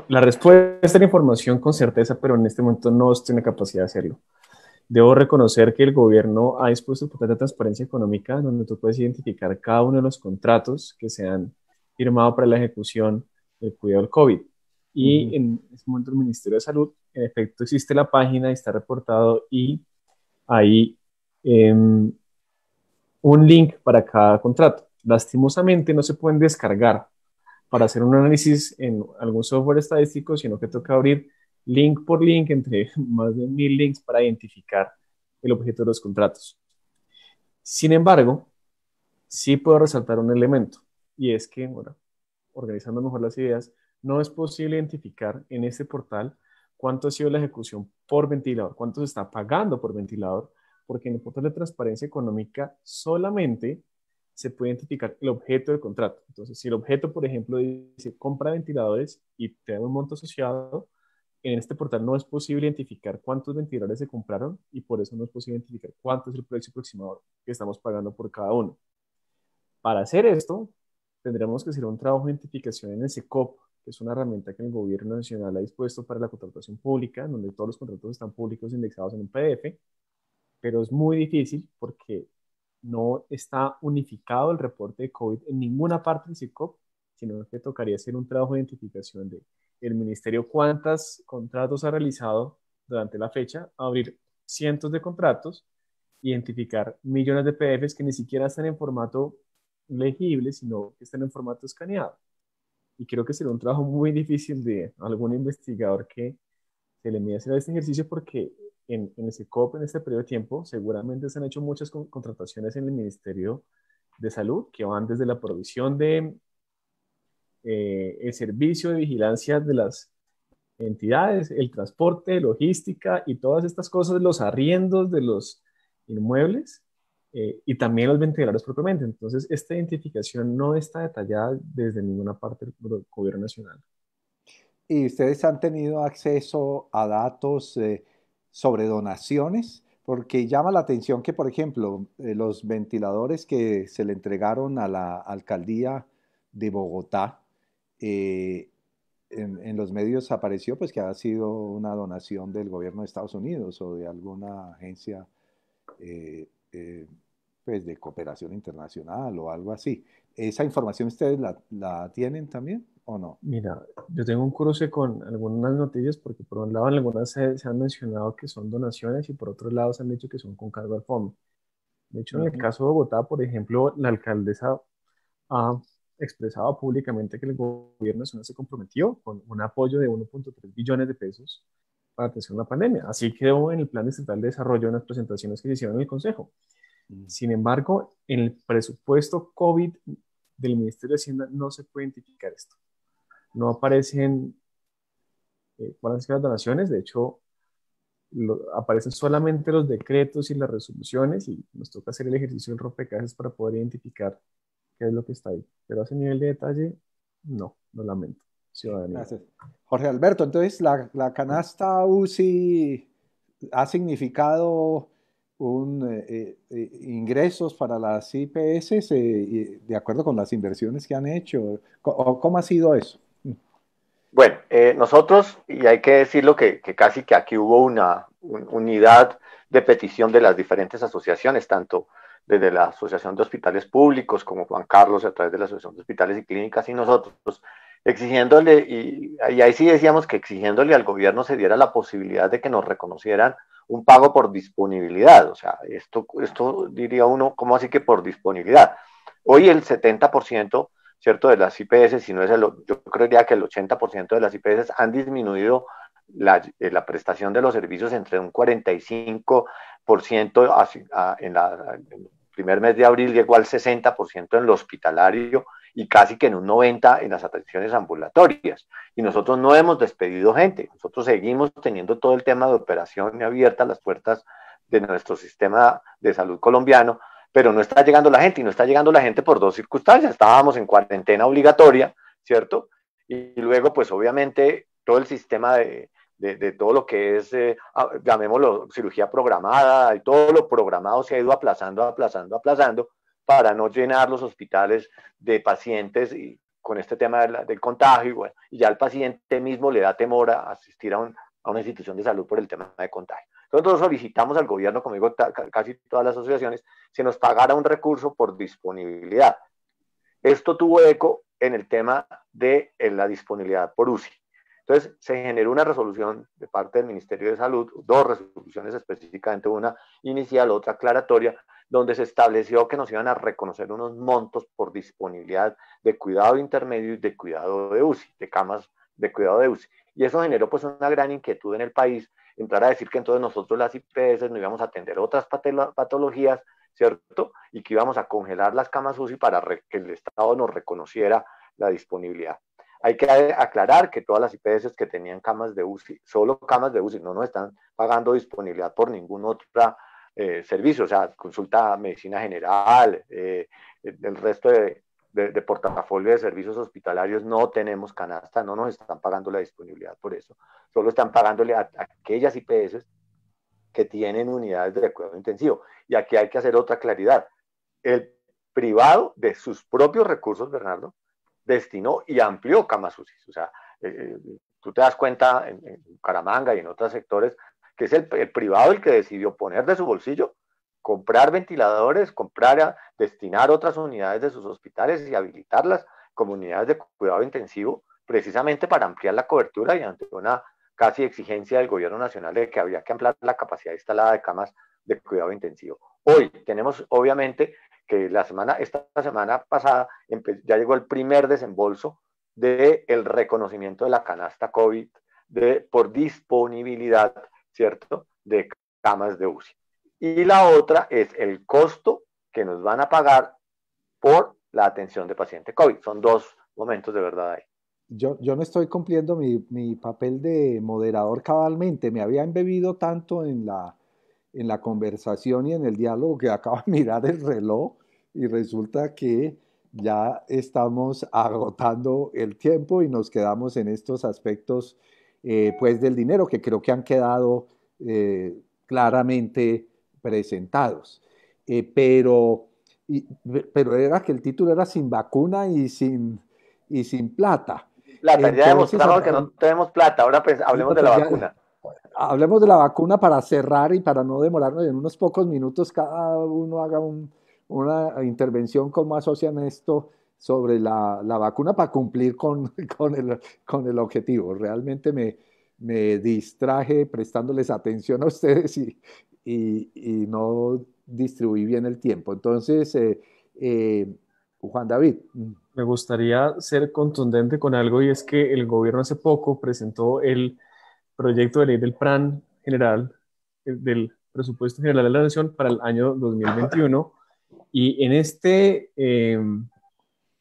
Speaker 1: la respuesta es la información con certeza, pero en este momento no estoy en la capacidad de hacerlo. Debo reconocer que el gobierno ha dispuesto por de transparencia económica, donde tú puedes identificar cada uno de los contratos que se han firmado para la ejecución del cuidado del COVID. Y en este momento el Ministerio de Salud, en efecto, existe la página y está reportado y ahí em, un link para cada contrato. Lastimosamente no se pueden descargar para hacer un análisis en algún software estadístico, sino que toca abrir link por link entre más de mil links para identificar el objeto de los contratos. Sin embargo, sí puedo resaltar un elemento y es que, bueno, organizando mejor las ideas, no es posible identificar en este portal cuánto ha sido la ejecución por ventilador, cuánto se está pagando por ventilador, porque en el portal de transparencia económica solamente se puede identificar el objeto del contrato. Entonces, si el objeto, por ejemplo, dice compra ventiladores y te un monto asociado, en este portal no es posible identificar cuántos ventiladores se compraron y por eso no es posible identificar cuánto es el precio aproximado que estamos pagando por cada uno. Para hacer esto, tendremos que hacer un trabajo de identificación en el SECOP, que es una herramienta que el gobierno nacional ha dispuesto para la contratación pública, donde todos los contratos están públicos indexados en un PDF, pero es muy difícil porque no está unificado el reporte de COVID en ninguna parte del Sicop, sino que tocaría hacer un trabajo de identificación de el ministerio cuántos contratos ha realizado durante la fecha, abrir cientos de contratos, identificar millones de PDFs que ni siquiera están en formato legible, sino que están en formato escaneado. Y creo que será un trabajo muy difícil de algún investigador que se le mide hacer este ejercicio porque en, en el en este periodo de tiempo, seguramente se han hecho muchas contrataciones en el Ministerio de Salud que van desde la provisión de eh, el servicio de vigilancia de las entidades, el transporte, logística y todas estas cosas, los arriendos de los inmuebles eh, y también los ventiladores propiamente. Entonces, esta identificación no está detallada desde ninguna parte del gobierno nacional. ¿Y ustedes
Speaker 2: han tenido acceso a datos eh, sobre donaciones, porque llama la atención que, por ejemplo, eh, los ventiladores que se le entregaron a la alcaldía de Bogotá, eh, en, los medios apareció pues que ha sido una donación del gobierno de Estados Unidos o de alguna agencia eh, pues de cooperación internacional o algo así. ¿Esa información ustedes la tienen también? o no? Mira,
Speaker 1: yo tengo un cruce con algunas noticias porque por un lado en algunas se, se, han mencionado que son donaciones y por otro lado se han dicho que son con cargo al fondo. De hecho, en el caso de Bogotá, por ejemplo, la alcaldesa ha expresado públicamente que el gobierno nacional se comprometió con un apoyo de 1.3 billones de pesos para atención a la pandemia. Así quedó en el Plan Estatal de Desarrollo en las presentaciones que se hicieron en el Consejo. Sin embargo, en el presupuesto COVID del Ministerio de Hacienda no se puede identificar esto no aparecen eh, cuáles son las donaciones, de hecho aparecen solamente los decretos y las resoluciones y nos toca hacer el ejercicio en rompecabezas para poder identificar qué es lo que está ahí. Pero a ese nivel de detalle, no, lo lamento. Gracias. Jorge Alberto,
Speaker 2: entonces la, la canasta UCI ha significado un, eh, eh, ingresos para las IPS de acuerdo con las inversiones que han hecho. cómo ha sido eso?
Speaker 3: Bueno, eh, nosotros, y hay que decirlo que, casi que aquí hubo una unidad de petición de las diferentes asociaciones, tanto desde la Asociación de Hospitales Públicos como Juan Carlos a través de la Asociación de Hospitales y Clínicas y nosotros, exigiéndole, y, ahí sí decíamos que exigiéndole al gobierno se diera la posibilidad de que nos reconocieran un pago por disponibilidad. O sea, esto, esto diría uno, ¿cómo así que por disponibilidad? Hoy el 70% de las IPS, si es el, yo creería que el 80% de las IPS han disminuido eh, la, prestación de los servicios entre un 45% en, el primer mes de abril llegó al 60% en lo hospitalario y casi que en un 90% en las atenciones ambulatorias. Y nosotros no hemos despedido gente, nosotros seguimos teniendo todo el tema de operación abierta, las puertas de nuestro sistema de salud colombiano, pero no está llegando la gente y no está llegando la gente por dos circunstancias. Estábamos en cuarentena obligatoria, ¿cierto? Y luego, pues obviamente, todo el sistema de, todo lo que es, eh, llamémoslo, cirugía programada y todo lo programado se ha ido aplazando, aplazando, aplazando para no llenar los hospitales de pacientes y con este tema del, contagio. Y, y ya el paciente mismo le da temor a asistir a, a una institución de salud por el tema de contagio nosotros solicitamos al gobierno, como digo, casi todas las asociaciones, se nos pagara un recurso por disponibilidad. Esto tuvo eco en el tema de eh, la disponibilidad por UCI. Entonces, se generó una resolución de parte del Ministerio de Salud, dos resoluciones específicamente, una inicial, otra aclaratoria, donde se estableció que nos iban a reconocer unos montos por disponibilidad de cuidado intermedio y de cuidado de UCI, de camas de cuidado de UCI. Y eso generó pues una gran inquietud en el país entrar a decir que entonces nosotros las IPS no íbamos a atender otras patologías, ¿cierto? Y que íbamos a congelar las camas UCI para que el Estado nos reconociera la disponibilidad. Hay que aclarar que todas las IPS que tenían camas de UCI, solo camas de UCI, no nos están pagando disponibilidad por ningún otro eh, servicio, o sea, consulta medicina general, eh, el resto de de, de, portafolio de servicios hospitalarios no tenemos canasta, no nos están pagando la disponibilidad por eso. Solo están pagándole a, aquellas IPS que tienen unidades de cuidado intensivo. Y aquí hay que hacer otra claridad. El privado de sus propios recursos, Bernardo, destinó y amplió camas UCI. O sea, eh, eh, tú te das cuenta en, Caramanga y en otros sectores que es el privado el que decidió poner de su bolsillo comprar ventiladores, comprar, a destinar otras unidades de sus hospitales y habilitarlas como unidades de cuidado intensivo, precisamente para ampliar la cobertura y ante una casi exigencia del gobierno nacional de que había que ampliar la capacidad instalada de camas de cuidado intensivo. Hoy tenemos, obviamente, que la semana, esta semana pasada ya llegó el primer desembolso del reconocimiento de la canasta COVID de, por disponibilidad, ¿cierto?, de camas de UCI y la otra es el costo que nos van a pagar por la atención de paciente COVID. Son dos momentos de verdad ahí.
Speaker 2: Yo, yo no estoy cumpliendo mi, papel de moderador cabalmente. Me había embebido tanto en la, conversación y en el diálogo que acabo de mirar el reloj y resulta que ya estamos agotando el tiempo y nos quedamos en estos aspectos eh, pues del dinero que creo que han quedado eh, claramente presentados. Eh, pero, pero era que el título era sin vacuna y sin, y sin plata. la Entonces, ya demostramos que no
Speaker 3: tenemos plata, ahora pues, hablemos de la vacuna.
Speaker 2: Hablemos de la vacuna para cerrar y para no demorarnos en unos pocos minutos, cada uno haga una intervención, como asocian esto sobre la, vacuna para cumplir con, con, el, objetivo. Realmente me, me distraje prestándoles atención a ustedes y, y, no distribuí bien el tiempo. Entonces, eh, eh, Juan David.
Speaker 1: Me gustaría ser contundente con algo y es que el gobierno hace poco presentó el proyecto de ley del plan general, eh, del presupuesto general de la nación para el año 2021 y en este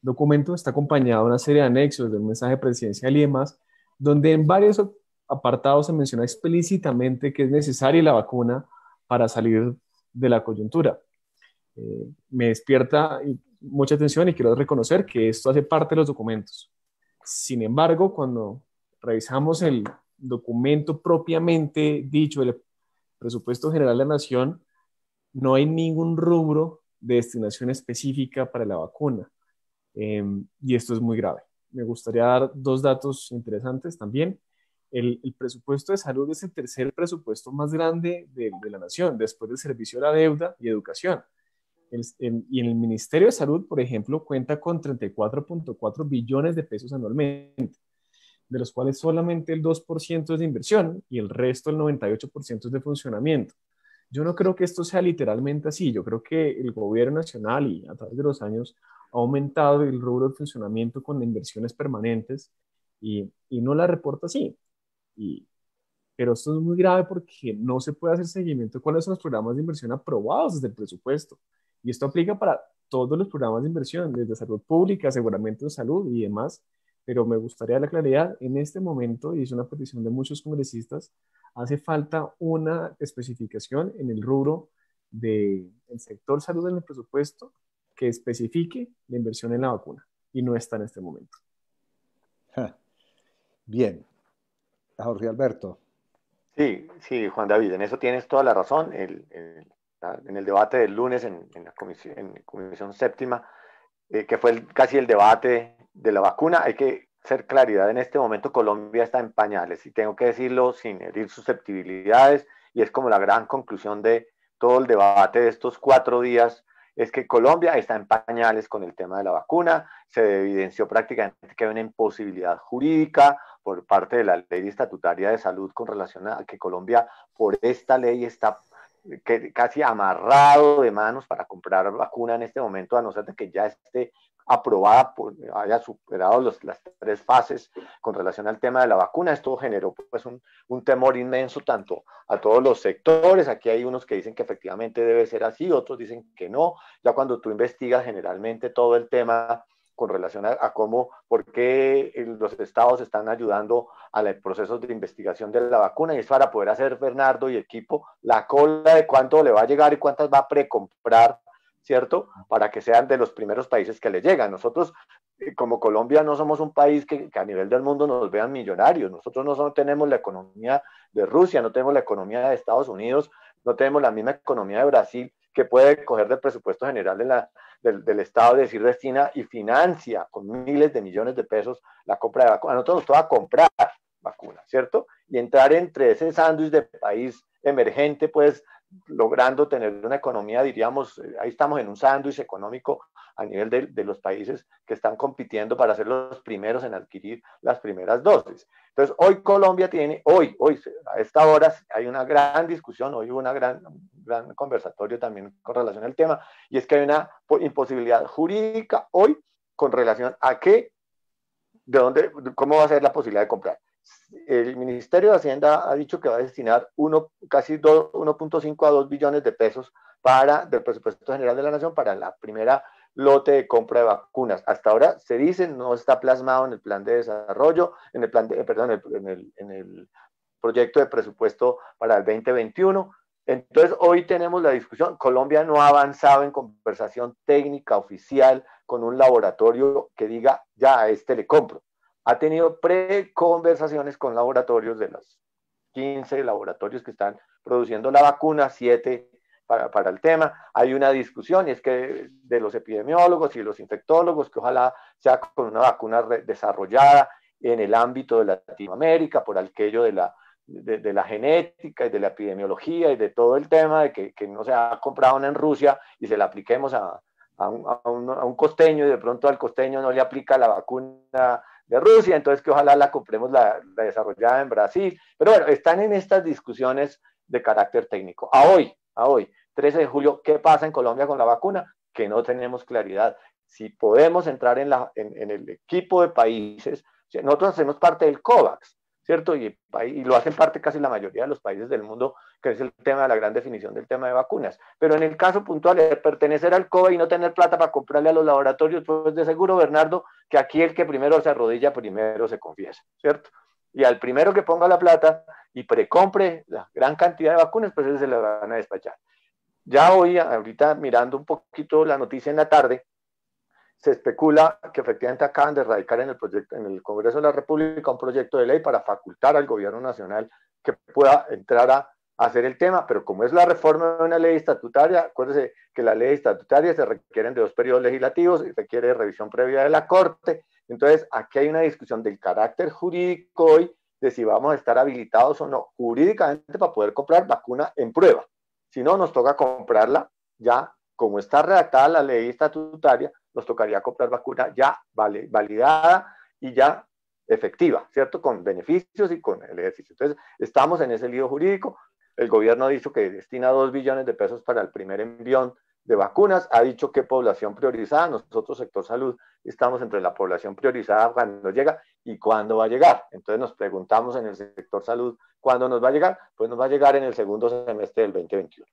Speaker 1: documento está acompañado una serie de anexos del mensaje presidencial y demás, donde en varios apartados se menciona explícitamente que es necesaria la vacuna para salir de la coyuntura. Eh, me despierta mucha atención y quiero reconocer que esto hace parte de los documentos. Sin embargo, cuando revisamos el documento propiamente dicho, el presupuesto general de la Nación, no hay ningún rubro de destinación específica para la vacuna. Em, y esto es muy grave. Me gustaría dar dos datos interesantes también el, presupuesto de salud es el tercer presupuesto más grande de, la nación, después del servicio de la deuda y educación. y el Ministerio de Salud, por ejemplo, cuenta con 34.4 billones de pesos anualmente, de los cuales solamente el 2% es de inversión y el resto, el 98%, es de funcionamiento. Yo no creo que esto sea literalmente así. Yo creo que el gobierno nacional y a través de los años ha aumentado el rubro de funcionamiento con inversiones permanentes y no la reporta así pero esto es muy grave porque no se puede hacer seguimiento de cuáles son los programas de inversión aprobados desde el presupuesto. Y esto aplica para todos los programas de inversión, desde salud pública, aseguramiento de salud y demás. Pero me gustaría la claridad, en este momento, y es una petición de muchos congresistas, hace falta una especificación en el rubro del el sector salud en el presupuesto que especifique la inversión en la vacuna. Y no está en este momento.
Speaker 2: Bien, a Jorge Alberto.
Speaker 3: Sí, sí, Juan David, en eso tienes toda la razón. El, en el debate del lunes en, en la comisión, en comisión séptima, eh, que fue casi el debate de la vacuna, hay que ser claridad, en este momento Colombia está en pañales y tengo que decirlo sin herir susceptibilidades y es como la gran conclusión de todo el debate de estos cuatro días es que Colombia está en pañales con el tema de la vacuna, se evidenció prácticamente que hay una imposibilidad jurídica por parte de la ley estatutaria de salud con relación a que Colombia por esta ley está eh, casi amarrado de manos para comprar vacuna en este momento, a no ser que ya esté aprobada, por, haya superado las tres fases con relación al tema de la vacuna. Esto generó pues un, temor inmenso tanto a todos los sectores. Aquí hay unos que dicen que efectivamente debe ser así, otros dicen que no. Ya cuando tú investigas generalmente todo el tema con relación a, a cómo, por qué eh, los estados están ayudando al proceso de investigación de la vacuna y es para poder hacer Bernardo y equipo la cola de cuánto le va a llegar y cuántas va a precomprar ¿cierto? Para que sean de los primeros países que le llegan. Nosotros, eh, como Colombia, no somos un país que, a nivel del mundo nos vean millonarios. Nosotros no tenemos la economía de Rusia, no tenemos la economía de Estados Unidos, no tenemos la misma economía de Brasil que puede coger del presupuesto general de la, del, Estado, decir destina y financia con miles de millones de pesos la compra de vacunas. A nosotros nos toca comprar vacunas, ¿cierto? Y entrar entre ese sándwich de país emergente, pues, logrando tener una economía, diríamos, eh, ahí estamos en un sándwich económico a nivel de, los países que están compitiendo para ser los primeros en adquirir las primeras dosis. Entonces, hoy Colombia tiene, hoy, hoy, a esta hora hay una gran discusión, hoy hubo una gran, gran conversatorio también con relación al tema, y es que hay una imposibilidad jurídica hoy con relación a qué, de dónde, cómo va a ser la posibilidad de comprar el Ministerio de Hacienda ha dicho que va a destinar casi 1.5 a 2 billones de pesos para, del presupuesto general de la Nación para la primera lote de compra de vacunas. Hasta ahora se dice, no está plasmado en el plan de desarrollo, en el plan de, eh, en el proyecto de presupuesto para el 2021. Entonces, hoy tenemos la discusión. Colombia no ha avanzado en conversación técnica oficial con un laboratorio que diga, ya a este le compro ha tenido pre-conversaciones con laboratorios de los 15 laboratorios que están produciendo la vacuna, 7 para, para, el tema. Hay una discusión y es que de los epidemiólogos y los infectólogos, que ojalá sea con una vacuna desarrollada en el ámbito de Latinoamérica, por aquello de la, de, la genética y de la epidemiología y de todo el tema de que, no se ha comprado una en Rusia y se la apliquemos a, a un costeño y de pronto al costeño no le aplica la vacuna de Rusia, entonces que ojalá la compremos la, desarrollada en Brasil. Pero bueno, están en estas discusiones de carácter técnico. A hoy, a hoy, 13 de julio, ¿qué pasa en Colombia con la vacuna? Que no tenemos claridad. Si podemos entrar en, la, en el equipo de países, nosotros hacemos parte del COVAX, ¿cierto? Y, lo hacen parte casi la mayoría de los países del mundo, que es el tema de la gran definición del tema de vacunas. Pero en el caso puntual de pertenecer al COVID y no tener plata para comprarle a los laboratorios, pues de seguro, Bernardo, que aquí el que primero se arrodilla, primero se confiesa, ¿cierto? Y al primero que ponga la plata y precompre la gran cantidad de vacunas, pues se la van a despachar. Ya hoy, ahorita mirando un poquito la noticia en la tarde, se especula que efectivamente acaban de radicar en el, proyecto, en el Congreso de la República un proyecto de ley para facultar al gobierno nacional que pueda entrar a, hacer el tema, pero como es la reforma de una ley estatutaria, acuérdense que la ley estatutaria se requieren de dos periodos legislativos y requiere revisión previa de la Corte, entonces aquí hay una discusión del carácter jurídico hoy de si vamos a estar habilitados o no jurídicamente para poder comprar vacuna en prueba. Si no, nos toca comprarla ya como está redactada la ley estatutaria nos tocaría comprar vacuna ya validada y ya efectiva, ¿cierto? Con beneficios y con el ejercicio. Entonces, estamos en ese lío jurídico. El gobierno ha dicho que destina 2 billones de pesos para el primer envión de vacunas, ha dicho qué población priorizada, nosotros sector salud estamos entre la población priorizada cuando llega y cuándo va a llegar. Entonces nos preguntamos en el sector salud cuándo nos va a llegar, pues nos va a llegar en el segundo semestre del 2021.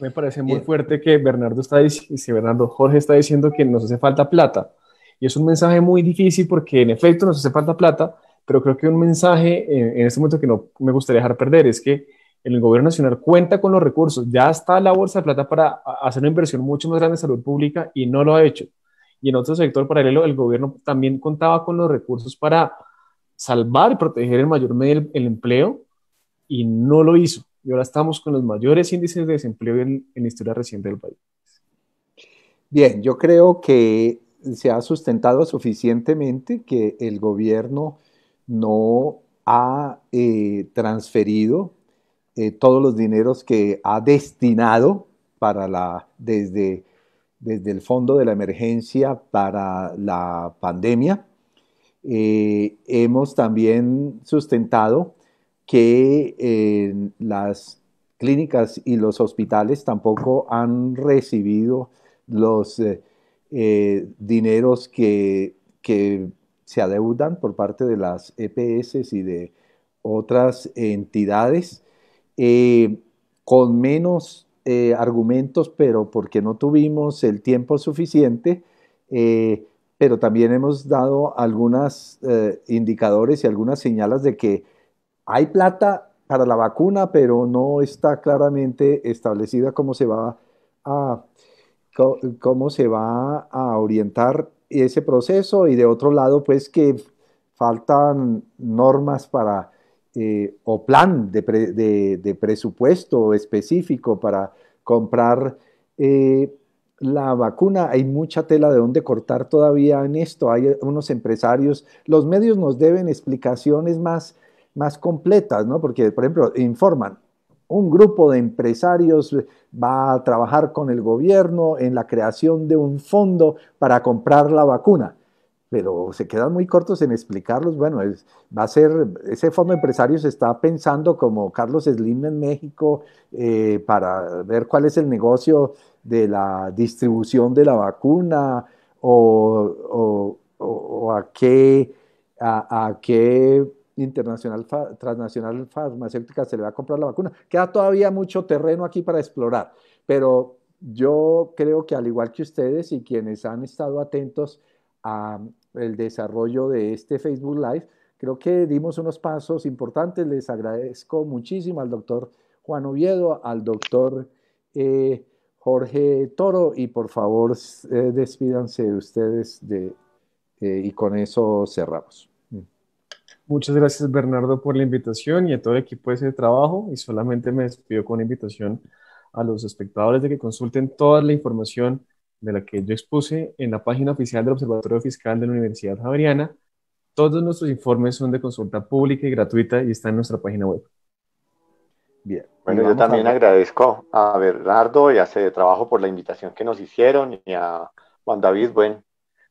Speaker 1: Me parece muy fuerte que Bernardo está diciendo, Bernardo Jorge está diciendo que nos hace falta plata. Y es un mensaje muy difícil porque en efecto nos hace falta plata, pero creo que un mensaje eh, en, este momento que no me gustaría dejar perder es que el gobierno nacional cuenta con los recursos, ya está la bolsa de plata para hacer una inversión mucho más grande en salud pública y no lo ha hecho. Y en otro sector paralelo, el gobierno también contaba con los recursos para salvar y proteger el mayor medida el empleo y no lo hizo y ahora estamos con los mayores índices de desempleo en, la historia reciente del país.
Speaker 2: Bien, yo creo que se ha sustentado suficientemente que el gobierno no ha eh, transferido eh, todos los dineros que ha destinado para la, desde, desde el fondo de la emergencia para la pandemia. Eh, hemos también sustentado que eh, las clínicas y los hospitales tampoco han recibido los eh, eh, dineros que, que, se adeudan por parte de las EPS y de otras entidades, con menos argumentos, pero porque no tuvimos el tiempo suficiente pero también hemos dado algunos indicadores y algunas señales de que hay plata para la vacuna, pero no está claramente establecida cómo se va a, cómo se va a orientar ese proceso y de otro lado, pues que faltan normas para eh, o plan de, presupuesto específico para comprar eh, la vacuna. Hay mucha tela de dónde cortar todavía en esto. Hay unos empresarios. Los medios nos deben explicaciones más más completas, ¿no? Porque, por ejemplo, informan, un grupo de empresarios va a trabajar con el gobierno en la creación de un fondo para comprar la vacuna, pero se quedan muy cortos en explicarlos. Bueno, va a ser, ese fondo empresario se está pensando como Carlos Slim en México eh, para ver cuál es el negocio de la distribución de la vacuna o, a qué, a qué internacional transnacional farmacéutica se le va a comprar la vacuna. Queda todavía mucho terreno aquí para explorar, pero yo creo que al igual que ustedes y quienes han estado atentos a el desarrollo de este Facebook Live, creo que dimos unos pasos importantes. Les agradezco muchísimo al doctor Juan Oviedo, al doctor eh, Jorge Toro y por favor eh, despídanse ustedes de, eh, y con eso cerramos.
Speaker 1: Muchas gracias, Bernardo, por la invitación y a todo el equipo de ese trabajo. Y solamente me despido con una invitación a los espectadores de que consulten toda la información de la que yo expuse en la página oficial del Observatorio Fiscal de la Universidad Javeriana. Todos nuestros informes son de consulta pública y gratuita y están en nuestra página web. Bien. Bueno, yo también
Speaker 3: agradezco a Bernardo y a ese Trabajo por la invitación que nos hicieron y a Juan David, buen,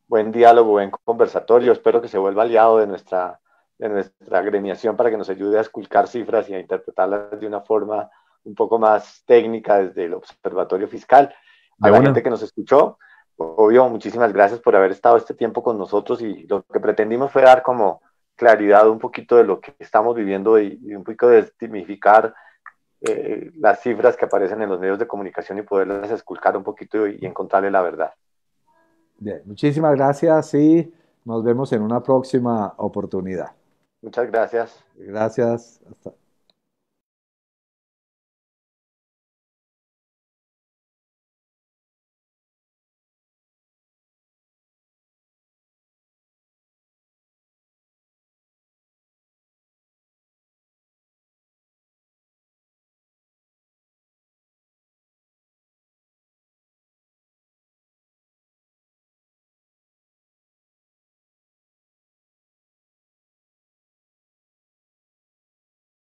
Speaker 3: buen diálogo, buen conversatorio. Espero que se vuelva aliado de nuestra de nuestra agremiación para que nos ayude a esculcar cifras y a interpretarlas de una forma un poco más técnica desde el Observatorio Fiscal. hay gente que nos escuchó, obvio, muchísimas gracias por haber estado este tiempo con nosotros y lo que pretendimos fue dar como claridad un poquito de lo que estamos viviendo y, un poquito de estimificar eh, las cifras que aparecen en los medios de comunicación y poderlas esculcar un poquito y, y encontrarle la verdad.
Speaker 2: Bien, muchísimas gracias y nos vemos en una próxima oportunidad.
Speaker 3: Muchas gracias.
Speaker 1: Gracias. Hasta.